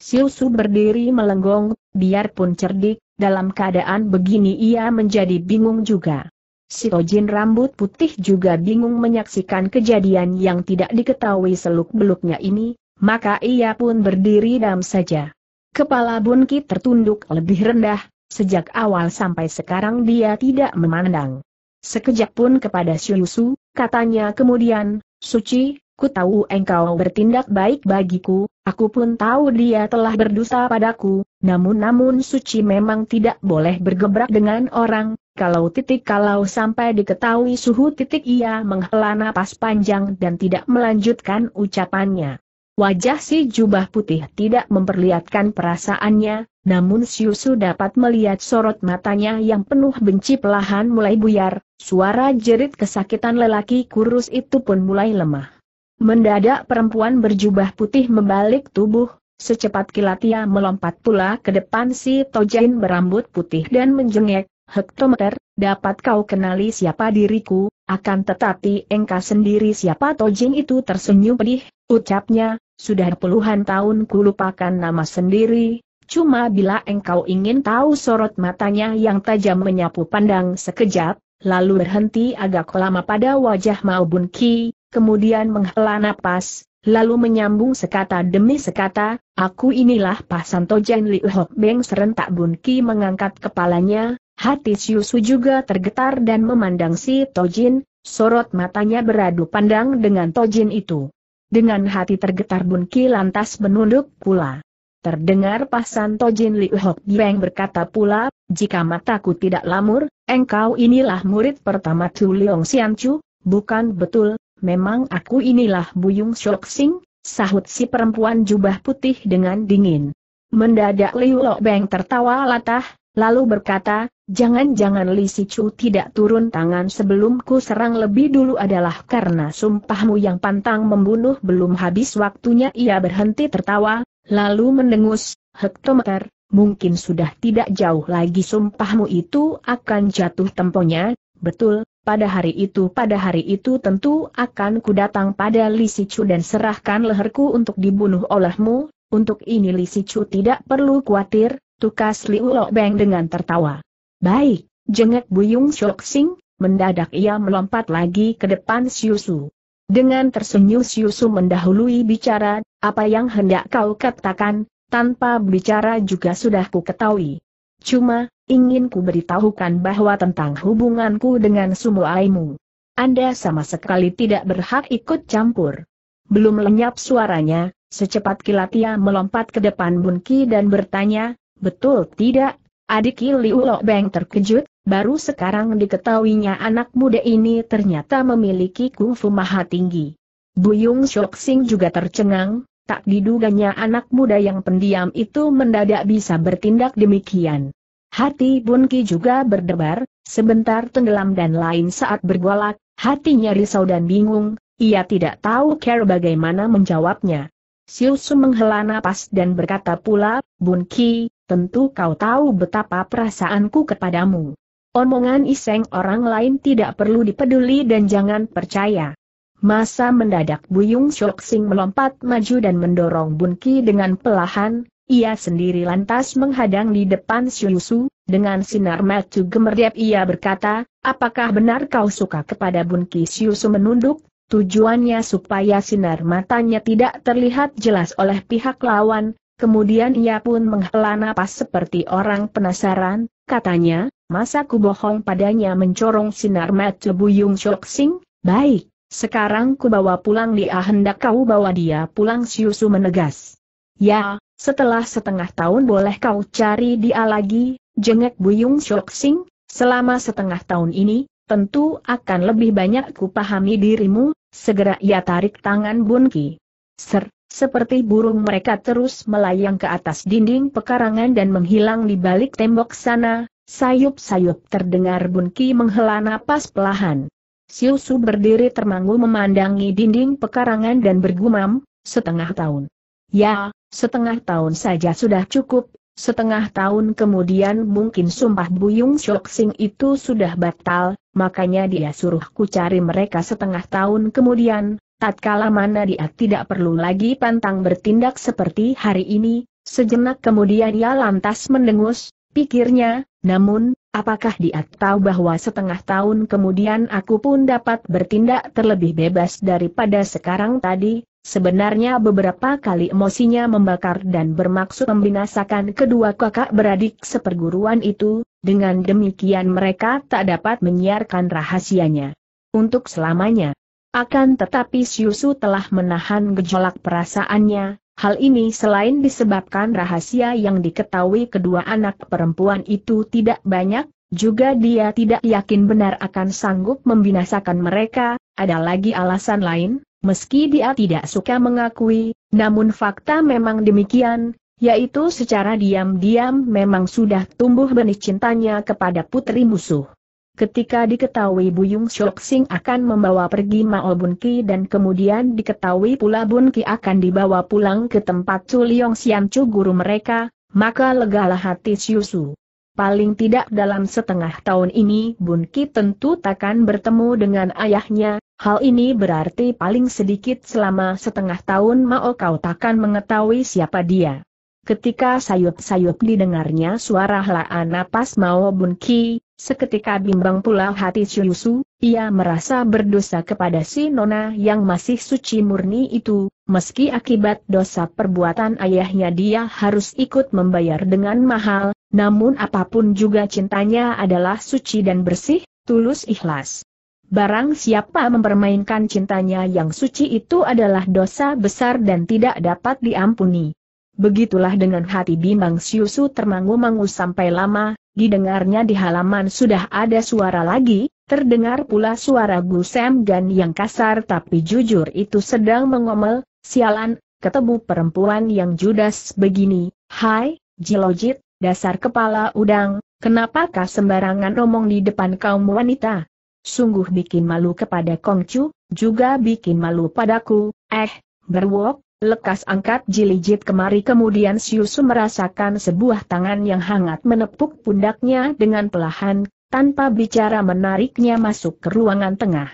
Siusu berdiri melenggong, biarpun cerdik, dalam keadaan begini ia menjadi bingung juga. Si Tojin rambut putih juga bingung menyaksikan kejadian yang tidak diketahui seluk-beluknya ini, maka ia pun berdiri dalam saja. Kepala Bunki tertunduk lebih rendah, Sejak awal sampai sekarang dia tidak memandang. Sekejap pun kepada Syusu, katanya kemudian, Suci, ku tahu engkau bertindak baik bagiku, aku pun tahu dia telah berdosa padaku, namun-namun Suci memang tidak boleh bergebrak dengan orang, kalau titik kalau sampai diketahui suhu titik ia menghela napas panjang dan tidak melanjutkan ucapannya. Wajah si jubah putih tidak memperlihatkan perasaannya, namun Siusu dapat melihat sorot matanya yang penuh benci pelahan mulai buyar, suara jerit kesakitan lelaki kurus itu pun mulai lemah. Mendadak perempuan berjubah putih membalik tubuh, secepat kilat ia melompat pula ke depan si Tojin berambut putih dan menjengek, Hektometer, dapat kau kenali siapa diriku, akan tetapi engkau sendiri siapa Tojin itu tersenyum pedih, ucapnya, sudah puluhan tahun ku lupakan nama sendiri, cuma bila engkau ingin tahu sorot matanya yang tajam menyapu pandang sekejap, lalu berhenti agak lama pada wajah maubun ki, kemudian menghela napas, lalu menyambung sekata demi sekata, aku inilah Pasanto Jen Liu Hok Beng serentak Bun Ki mengangkat kepalanya, hati Siusu juga tergetar dan memandang si Tojin, sorot matanya beradu pandang dengan Tojin itu dengan hati tergetar Bun Ki lantas menunduk pula. Terdengar pasan Tojin Liu Hok Beng berkata pula, jika mataku tidak lamur, engkau inilah murid pertama Chu Leong Sian Chu, bukan betul, memang aku inilah Buyung Shok Sing, sahut si perempuan jubah putih dengan dingin. Mendadak Liu Lok Beng tertawa latah, Lalu berkata, jangan-jangan Li Sichu tidak turun tangan sebelumku serang lebih dulu adalah karena sumpahmu yang pantang membunuh belum habis waktunya ia berhenti tertawa, lalu mendengus, hektometer, mungkin sudah tidak jauh lagi sumpahmu itu akan jatuh temponya, betul, pada hari itu pada hari itu tentu akan ku datang pada Li Sichu dan serahkan leherku untuk dibunuh olehmu, untuk ini Li Sichu tidak perlu khawatir, Tukas Liu Beng dengan tertawa. Baik, jengek Buyung Shok Sing, mendadak ia melompat lagi ke depan Siusu. Dengan tersenyum Siusu mendahului bicara, apa yang hendak kau katakan, tanpa bicara juga sudah ku ketahui. Cuma, ingin ku beritahukan bahwa tentang hubunganku dengan Aimu. Anda sama sekali tidak berhak ikut campur. Belum lenyap suaranya, secepat kilat ia melompat ke depan Bunki dan bertanya, Betul tidak? Adik Liu Beng terkejut, baru sekarang diketahuinya anak muda ini ternyata memiliki kungfu maha tinggi. Buyung Sing juga tercengang, tak diduganya anak muda yang pendiam itu mendadak bisa bertindak demikian. Hati Ki juga berdebar, sebentar tenggelam dan lain saat bergolak, hatinya risau dan bingung, ia tidak tahu care bagaimana menjawabnya. Su menghela napas dan berkata pula, Ki, tentu kau tahu betapa perasaanku kepadamu. Omongan iseng orang lain tidak perlu dipeduli dan jangan percaya. Masa mendadak Buyung Shok melompat maju dan mendorong Bunki dengan pelahan, ia sendiri lantas menghadang di depan Syusu, dengan sinar mata gemerdep ia berkata, apakah benar kau suka kepada Bunki Syusu menunduk, tujuannya supaya sinar matanya tidak terlihat jelas oleh pihak lawan, Kemudian ia pun menghela napas seperti orang penasaran, katanya, masa ku bohong padanya mencorong sinar mata Buyung Shok Sing, baik, sekarang ku bawa pulang dia hendak kau bawa dia pulang Siusu menegas. Ya, setelah setengah tahun boleh kau cari dia lagi, jengek Buyung Shok Sing, selama setengah tahun ini, tentu akan lebih banyak ku pahami dirimu, segera ia tarik tangan Bun Ki. Ser, seperti burung mereka terus melayang ke atas dinding pekarangan dan menghilang di balik tembok sana, sayup-sayup terdengar Bunki menghela napas pelahan. Siusu berdiri termangu memandangi dinding pekarangan dan bergumam, setengah tahun. Ya, setengah tahun saja sudah cukup, setengah tahun kemudian mungkin sumpah Buyung Shoksing itu sudah batal, makanya dia suruhku cari mereka setengah tahun kemudian, tatkala mana dia tidak perlu lagi pantang bertindak seperti hari ini, sejenak kemudian ia lantas mendengus, pikirnya, namun, apakah dia tahu bahwa setengah tahun kemudian aku pun dapat bertindak terlebih bebas daripada sekarang tadi, Sebenarnya beberapa kali emosinya membakar dan bermaksud membinasakan kedua kakak beradik seperguruan itu, dengan demikian mereka tak dapat menyiarkan rahasianya. Untuk selamanya. Akan tetapi Syusu telah menahan gejolak perasaannya, hal ini selain disebabkan rahasia yang diketahui kedua anak perempuan itu tidak banyak, juga dia tidak yakin benar akan sanggup membinasakan mereka, ada lagi alasan lain, meski dia tidak suka mengakui, namun fakta memang demikian, yaitu secara diam-diam memang sudah tumbuh benih cintanya kepada putri musuh. Ketika diketahui Buyung Shok Sing akan membawa pergi Mao Bun Ki dan kemudian diketahui pula Bun Ki akan dibawa pulang ke tempat Chu Liong Sian Chu guru mereka, maka legalah hati Siusu. Paling tidak dalam setengah tahun ini Bun Ki tentu takkan bertemu dengan ayahnya, hal ini berarti paling sedikit selama setengah tahun Mao Kau takkan mengetahui siapa dia. Ketika sayup-sayup didengarnya suara helaan napas Mao Bun Ki, Seketika bimbang pula hati Chuyusu, ia merasa berdosa kepada si Nona yang masih suci murni itu, meski akibat dosa perbuatan ayahnya dia harus ikut membayar dengan mahal, namun apapun juga cintanya adalah suci dan bersih, tulus ikhlas. Barang siapa mempermainkan cintanya yang suci itu adalah dosa besar dan tidak dapat diampuni. Begitulah dengan hati bimbang Siusu termangu-mangu sampai lama, didengarnya di halaman sudah ada suara lagi, terdengar pula suara Gu Sam Gan yang kasar tapi jujur itu sedang mengomel, sialan, ketemu perempuan yang judas begini, hai, jilojit, dasar kepala udang, kenapakah sembarangan omong di depan kaum wanita? Sungguh bikin malu kepada Kongcu, juga bikin malu padaku, eh, berwok, Lekas angkat jilijit kemari kemudian Siusu merasakan sebuah tangan yang hangat menepuk pundaknya dengan pelahan, tanpa bicara menariknya masuk ke ruangan tengah.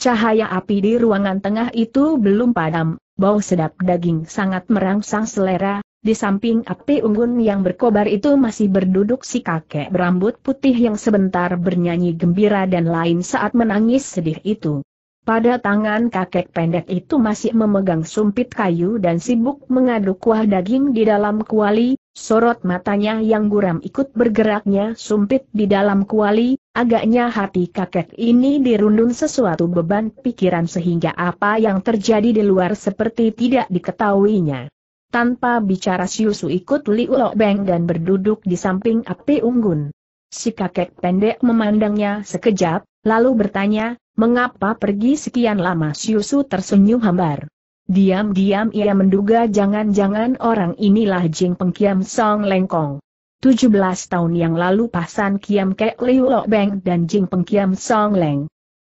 Cahaya api di ruangan tengah itu belum padam, bau sedap daging sangat merangsang selera, di samping api unggun yang berkobar itu masih berduduk si kakek berambut putih yang sebentar bernyanyi gembira dan lain saat menangis sedih itu. Pada tangan kakek pendek itu masih memegang sumpit kayu dan sibuk mengaduk kuah daging di dalam kuali, sorot matanya yang guram ikut bergeraknya sumpit di dalam kuali, agaknya hati kakek ini dirundung sesuatu beban pikiran sehingga apa yang terjadi di luar seperti tidak diketahuinya. Tanpa bicara Siusu ikut Liu Beng dan berduduk di samping api unggun. Si kakek pendek memandangnya sekejap, lalu bertanya, mengapa pergi sekian lama Siusu tersenyum hambar. Diam-diam ia menduga jangan-jangan orang inilah Jing Pengkiam Song Lengkong. 17 tahun yang lalu pasan Kiam Kek Liu Lok Beng dan Jing Pengkiam Song Leng.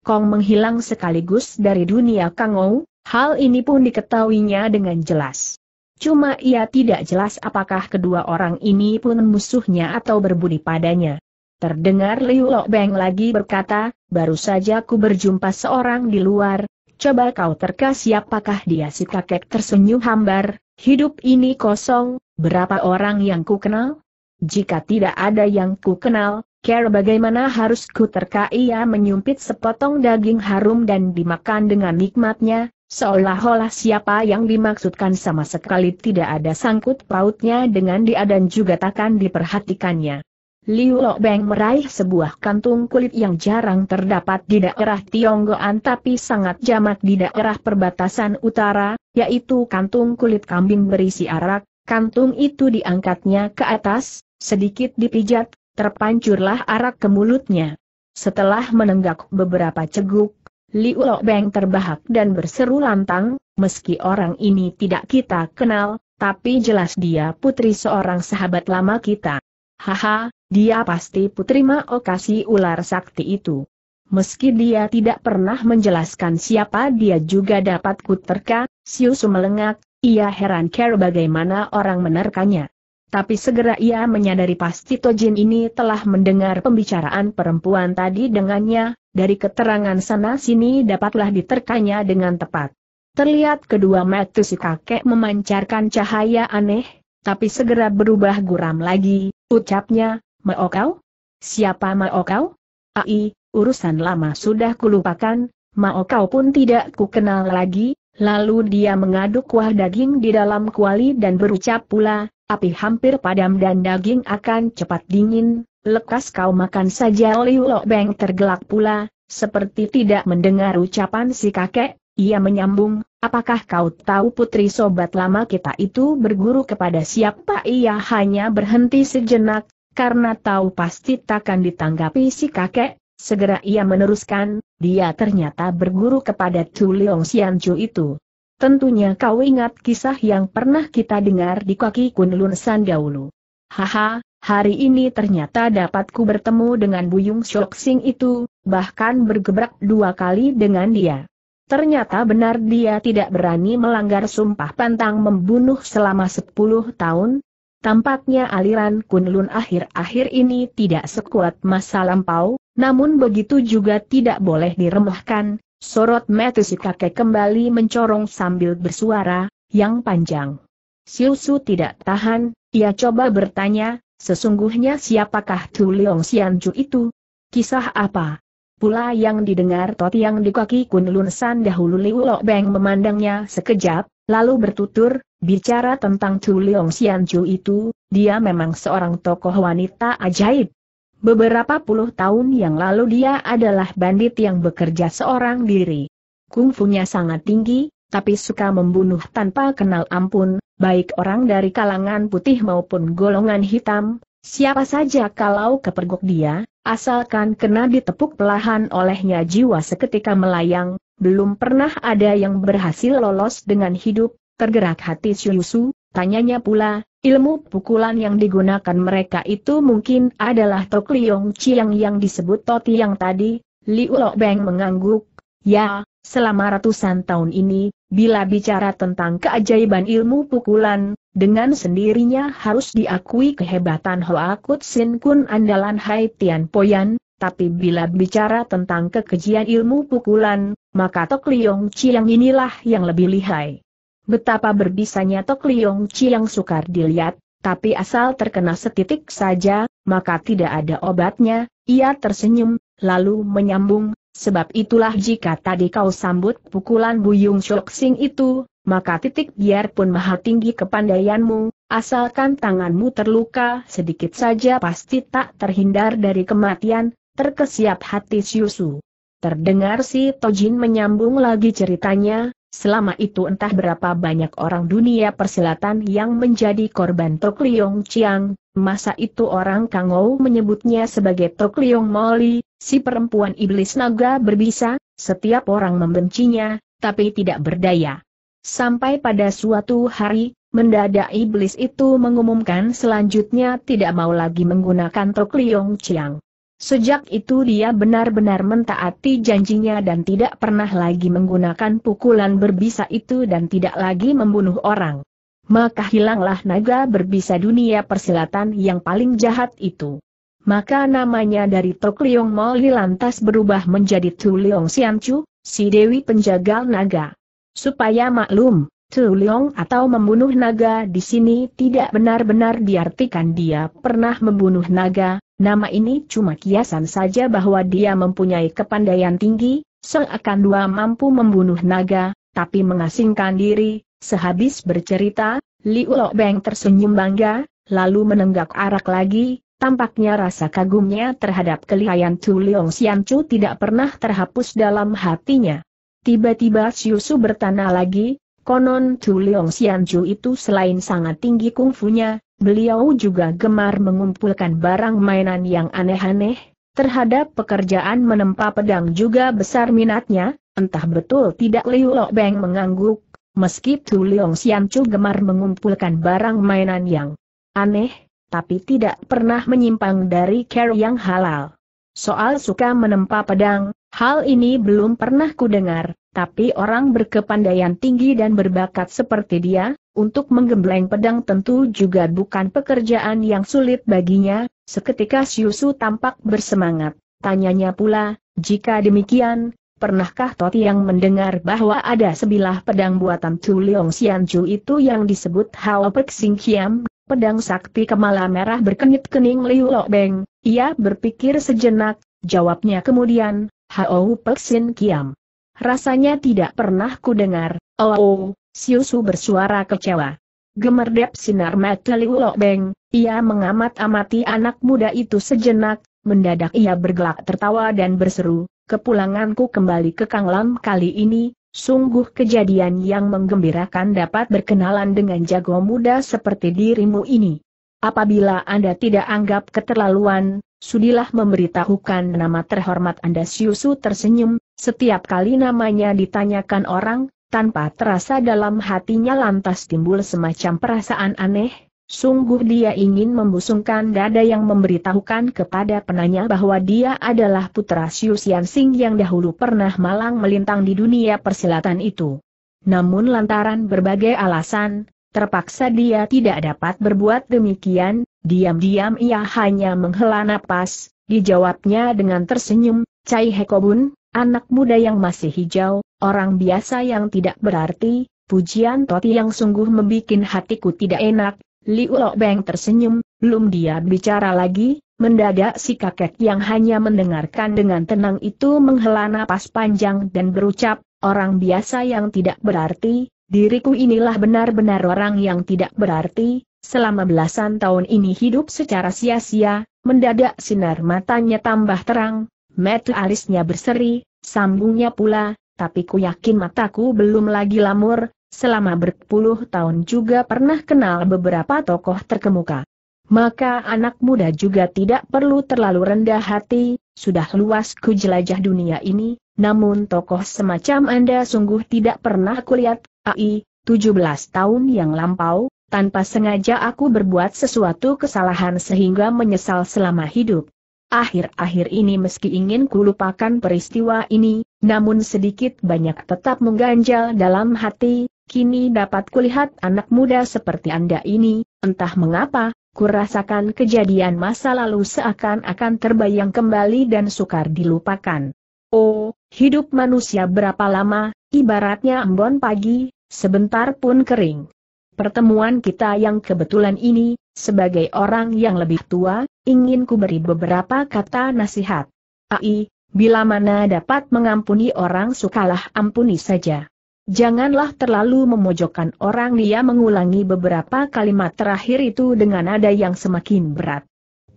Kong menghilang sekaligus dari dunia Kangou, hal ini pun diketahuinya dengan jelas. Cuma ia tidak jelas apakah kedua orang ini pun musuhnya atau berbudi padanya. Terdengar Liu Beng lagi berkata, baru saja ku berjumpa seorang di luar, coba kau terka siapakah dia si kakek tersenyum hambar, hidup ini kosong, berapa orang yang ku kenal? Jika tidak ada yang ku kenal, care bagaimana harus ku terka ia menyumpit sepotong daging harum dan dimakan dengan nikmatnya, seolah-olah siapa yang dimaksudkan sama sekali tidak ada sangkut pautnya dengan dia dan juga takkan diperhatikannya. Liu Beng meraih sebuah kantung kulit yang jarang terdapat di daerah Tionggoan tapi sangat jamak di daerah perbatasan utara, yaitu kantung kulit kambing berisi arak, kantung itu diangkatnya ke atas, sedikit dipijat, terpancurlah arak ke mulutnya. Setelah menenggak beberapa ceguk, Liu Beng terbahak dan berseru lantang, meski orang ini tidak kita kenal, tapi jelas dia putri seorang sahabat lama kita. Haha, dia pasti putri Maokasi ular sakti itu. Meski dia tidak pernah menjelaskan siapa dia juga dapat kuterka, Siusu melengak, ia heran care bagaimana orang menerkanya. Tapi segera ia menyadari pasti Tojin ini telah mendengar pembicaraan perempuan tadi dengannya, dari keterangan sana-sini dapatlah diterkanya dengan tepat. Terlihat kedua mata si kakek memancarkan cahaya aneh, tapi segera berubah guram lagi, ucapnya, Mao kau? Siapa Mao kau? Ai, urusan lama sudah kulupakan, Mao kau pun tidak ku kenal lagi, lalu dia mengaduk kuah daging di dalam kuali dan berucap pula, api hampir padam dan daging akan cepat dingin, lekas kau makan saja Liu Lo Beng tergelak pula, seperti tidak mendengar ucapan si kakek, ia menyambung, apakah kau tahu putri sobat lama kita itu berguru kepada siapa ia hanya berhenti sejenak, karena tahu pasti takkan ditanggapi si kakek, segera ia meneruskan, dia ternyata berguru kepada Tu Leong Xian Chu itu. Tentunya kau ingat kisah yang pernah kita dengar di kaki Kunlun San dahulu. Haha, hari ini ternyata dapatku bertemu dengan Buyung Shok Sing itu, bahkan bergebrak dua kali dengan dia. Ternyata benar dia tidak berani melanggar sumpah pantang membunuh selama sepuluh tahun, Tampaknya aliran Kunlun akhir-akhir ini tidak sekuat masa lampau, namun begitu juga tidak boleh diremehkan, sorot mata si kakek kembali mencorong sambil bersuara, yang panjang. Siusu tidak tahan, ia coba bertanya, sesungguhnya siapakah Tu Leong Xianju itu? Kisah apa? Pula yang didengar tot yang di kaki Kunlun San dahulu Liu Lo Beng memandangnya sekejap, lalu bertutur, Bicara tentang Chu Leong Xianju itu, dia memang seorang tokoh wanita ajaib. Beberapa puluh tahun yang lalu dia adalah bandit yang bekerja seorang diri. Kungfunya sangat tinggi, tapi suka membunuh tanpa kenal ampun, baik orang dari kalangan putih maupun golongan hitam, siapa saja kalau kepergok dia, asalkan kena ditepuk pelahan olehnya jiwa seketika melayang, belum pernah ada yang berhasil lolos dengan hidup, Tergerak hati Syusu, tanyanya pula, ilmu pukulan yang digunakan mereka itu mungkin adalah Tok Liong Chiang yang disebut Toti yang tadi, Liu Lo Beng mengangguk, ya, selama ratusan tahun ini, bila bicara tentang keajaiban ilmu pukulan, dengan sendirinya harus diakui kehebatan Hoa Sin Kun andalan Hai Tian Poyan, tapi bila bicara tentang kekejian ilmu pukulan, maka Tok Liong Chiang inilah yang lebih lihai. Betapa berbisanya Tok Liong Chi yang sukar dilihat, tapi asal terkena setitik saja, maka tidak ada obatnya, ia tersenyum, lalu menyambung, sebab itulah jika tadi kau sambut pukulan Buyung Shok Sing itu, maka titik biarpun maha tinggi kepandaianmu, asalkan tanganmu terluka sedikit saja pasti tak terhindar dari kematian, terkesiap hati Siusu. Terdengar si Tojin menyambung lagi ceritanya, Selama itu entah berapa banyak orang dunia persilatan yang menjadi korban Tok Liong Chiang, masa itu orang Kangou menyebutnya sebagai Tok Liong Moli, si perempuan iblis naga berbisa, setiap orang membencinya, tapi tidak berdaya. Sampai pada suatu hari, mendadak iblis itu mengumumkan selanjutnya tidak mau lagi menggunakan Tok Liong Chiang. Sejak itu dia benar-benar mentaati janjinya dan tidak pernah lagi menggunakan pukulan berbisa itu dan tidak lagi membunuh orang. Maka hilanglah naga berbisa dunia persilatan yang paling jahat itu. Maka namanya dari Tok Liong Moli lantas berubah menjadi Tu Liong Chu, si Dewi Penjagal Naga. Supaya maklum, Tuliong atau membunuh naga di sini tidak benar-benar diartikan dia pernah membunuh naga, nama ini cuma kiasan saja bahwa dia mempunyai kepandaian tinggi, seakan dua mampu membunuh naga, tapi mengasingkan diri, sehabis bercerita, Liu Beng tersenyum bangga, lalu menenggak arak lagi, tampaknya rasa kagumnya terhadap kelihayan Tuliong Siancu tidak pernah terhapus dalam hatinya. Tiba-tiba Siusu bertanya lagi, Konon Chu Chuliong Xianju itu selain sangat tinggi kungfunya, beliau juga gemar mengumpulkan barang mainan yang aneh-aneh, terhadap pekerjaan menempa pedang juga besar minatnya, entah betul tidak Liu Lo Beng mengangguk, meski Chu Leong Chu gemar mengumpulkan barang mainan yang aneh, tapi tidak pernah menyimpang dari care yang halal. Soal suka menempa pedang, Hal ini belum pernah kudengar, tapi orang berkepandaian tinggi dan berbakat seperti dia, untuk menggembleng pedang tentu juga bukan pekerjaan yang sulit baginya, seketika Syusu tampak bersemangat. Tanyanya pula, jika demikian, pernahkah Toti yang mendengar bahwa ada sebilah pedang buatan Chu Leong Xianju itu yang disebut Hao Pek Sing Kiam, pedang sakti kemala merah berkenit kening Liu Lo Beng? Ia berpikir sejenak, jawabnya kemudian, Hao Peksin Kiam. Rasanya tidak pernah kudengar, oh, oh, Siusu bersuara kecewa. Gemerdep sinar mata Liu Beng, ia mengamat-amati anak muda itu sejenak, mendadak ia bergelak tertawa dan berseru, kepulanganku kembali ke Kang Lam kali ini, sungguh kejadian yang menggembirakan dapat berkenalan dengan jago muda seperti dirimu ini. Apabila Anda tidak anggap keterlaluan, sudilah memberitahukan nama terhormat Anda Siusu tersenyum, setiap kali namanya ditanyakan orang, tanpa terasa dalam hatinya lantas timbul semacam perasaan aneh, sungguh dia ingin membusungkan dada yang memberitahukan kepada penanya bahwa dia adalah putra Siu Sian Sing yang dahulu pernah malang melintang di dunia persilatan itu. Namun lantaran berbagai alasan, Terpaksa dia tidak dapat berbuat demikian, diam-diam ia hanya menghela napas, dijawabnya dengan tersenyum, Cai Hekobun, anak muda yang masih hijau, orang biasa yang tidak berarti, pujian Toti yang sungguh membuat hatiku tidak enak, Liu Beng tersenyum, belum dia bicara lagi, mendadak si kakek yang hanya mendengarkan dengan tenang itu menghela napas panjang dan berucap, orang biasa yang tidak berarti, Diriku inilah benar-benar orang yang tidak berarti, selama belasan tahun ini hidup secara sia-sia, mendadak sinar matanya tambah terang, mata alisnya berseri, sambungnya pula, tapi ku yakin mataku belum lagi lamur, selama berpuluh tahun juga pernah kenal beberapa tokoh terkemuka. Maka anak muda juga tidak perlu terlalu rendah hati, sudah luas ku jelajah dunia ini, namun tokoh semacam Anda sungguh tidak pernah kulihat, AI, 17 tahun yang lampau, tanpa sengaja aku berbuat sesuatu kesalahan sehingga menyesal selama hidup. Akhir-akhir ini meski ingin kulupakan peristiwa ini, namun sedikit banyak tetap mengganjal dalam hati, kini dapat kulihat anak muda seperti Anda ini, entah mengapa, kurasakan kejadian masa lalu seakan-akan terbayang kembali dan sukar dilupakan. Oh, hidup manusia berapa lama, ibaratnya embon pagi, sebentar pun kering. Pertemuan kita yang kebetulan ini, sebagai orang yang lebih tua, ingin ku beri beberapa kata nasihat. Ai, bila mana dapat mengampuni orang sukalah ampuni saja. Janganlah terlalu memojokkan orang dia mengulangi beberapa kalimat terakhir itu dengan nada yang semakin berat.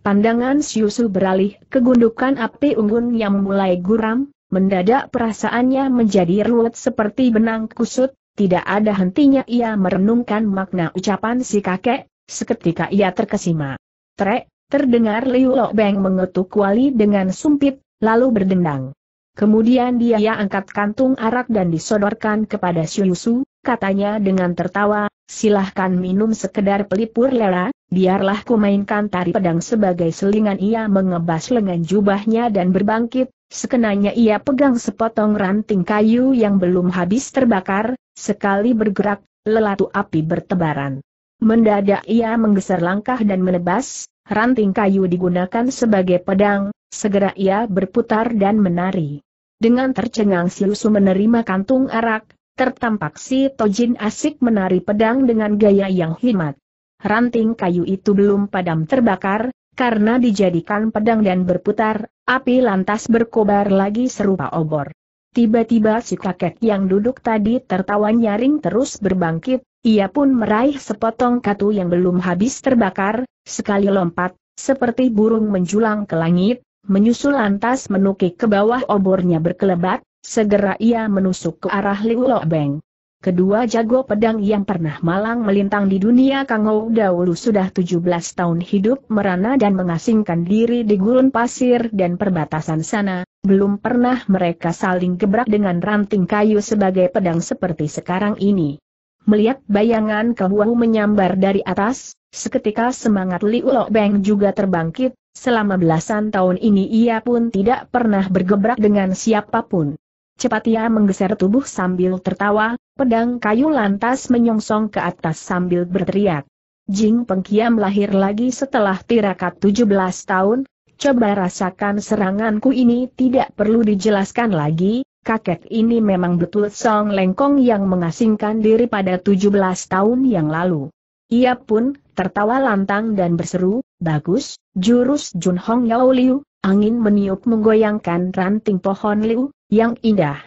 Pandangan Siusu beralih ke gundukan api unggun yang mulai guram, mendadak perasaannya menjadi ruwet seperti benang kusut, tidak ada hentinya ia merenungkan makna ucapan si kakek, seketika ia terkesima. Trek, terdengar Liu Beng mengetuk wali dengan sumpit, lalu berdendang. Kemudian dia angkat kantung arak dan disodorkan kepada Siusu, katanya dengan tertawa, silahkan minum sekedar pelipur lela, biarlah ku mainkan tari pedang sebagai selingan ia mengebas lengan jubahnya dan berbangkit, sekenanya ia pegang sepotong ranting kayu yang belum habis terbakar, sekali bergerak, lelatu api bertebaran. Mendadak ia menggeser langkah dan menebas, ranting kayu digunakan sebagai pedang, segera ia berputar dan menari. Dengan tercengang Silusu menerima kantung arak, tertampak si Tojin asik menari pedang dengan gaya yang himat. Ranting kayu itu belum padam terbakar, karena dijadikan pedang dan berputar, api lantas berkobar lagi serupa obor. Tiba-tiba si kakek yang duduk tadi tertawa nyaring terus berbangkit, ia pun meraih sepotong katu yang belum habis terbakar, sekali lompat, seperti burung menjulang ke langit, menyusul lantas menukik ke bawah obornya berkelebat, Segera ia menusuk ke arah Liu Lo Beng. Kedua jago pedang yang pernah malang melintang di dunia Kang Ou dahulu sudah 17 tahun hidup merana dan mengasingkan diri di gurun pasir dan perbatasan sana, belum pernah mereka saling gebrak dengan ranting kayu sebagai pedang seperti sekarang ini. Melihat bayangan Kehuau menyambar dari atas, seketika semangat Liu Lo Beng juga terbangkit, selama belasan tahun ini ia pun tidak pernah bergebrak dengan siapapun. Cepat ia menggeser tubuh sambil tertawa, pedang kayu lantas menyongsong ke atas sambil berteriak. Jing Pengkiam lahir lagi setelah tirakat 17 tahun, coba rasakan seranganku ini tidak perlu dijelaskan lagi, kakek ini memang betul Song Lengkong yang mengasingkan diri pada 17 tahun yang lalu. Ia pun tertawa lantang dan berseru, bagus, jurus Jun Hong Yao Liu, angin meniup menggoyangkan ranting pohon liu, yang indah.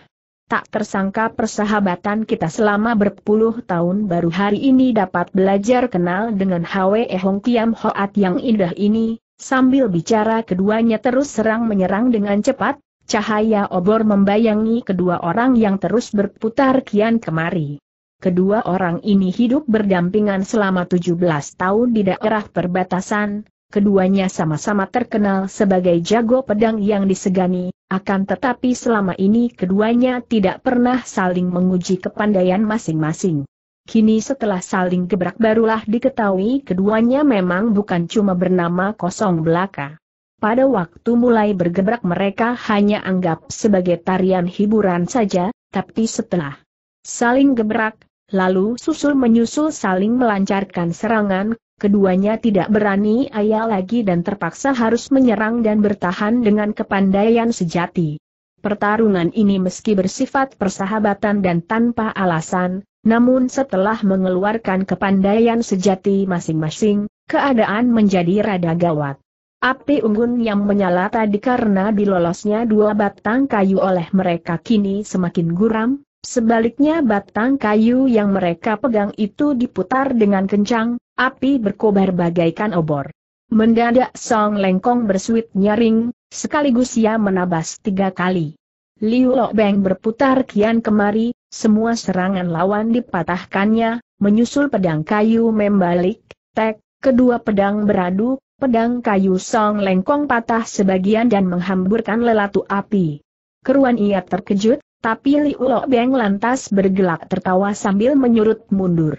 Tak tersangka persahabatan kita selama berpuluh tahun baru hari ini dapat belajar kenal dengan Hwe Hong Kiam Hoat yang indah ini, sambil bicara keduanya terus serang menyerang dengan cepat, cahaya obor membayangi kedua orang yang terus berputar kian kemari. Kedua orang ini hidup berdampingan selama 17 tahun di daerah perbatasan, keduanya sama-sama terkenal sebagai jago pedang yang disegani, akan tetapi selama ini keduanya tidak pernah saling menguji kepandaian masing-masing. Kini setelah saling gebrak barulah diketahui keduanya memang bukan cuma bernama kosong belaka. Pada waktu mulai bergebrak mereka hanya anggap sebagai tarian hiburan saja, tapi setelah saling gebrak, lalu susul menyusul saling melancarkan serangan, keduanya tidak berani ayah lagi dan terpaksa harus menyerang dan bertahan dengan kepandaian sejati. Pertarungan ini meski bersifat persahabatan dan tanpa alasan, namun setelah mengeluarkan kepandaian sejati masing-masing, keadaan menjadi rada gawat. Api unggun yang menyala tadi karena dilolosnya dua batang kayu oleh mereka kini semakin guram, sebaliknya batang kayu yang mereka pegang itu diputar dengan kencang, Api berkobar bagaikan obor. Mendadak Song Lengkong bersuit nyaring, sekaligus ia menabas tiga kali. Liu Beng berputar kian kemari, semua serangan lawan dipatahkannya, menyusul pedang kayu membalik, tek, kedua pedang beradu, pedang kayu Song Lengkong patah sebagian dan menghamburkan lelatu api. Keruan ia terkejut, tapi Liu Beng lantas bergelak tertawa sambil menyurut mundur.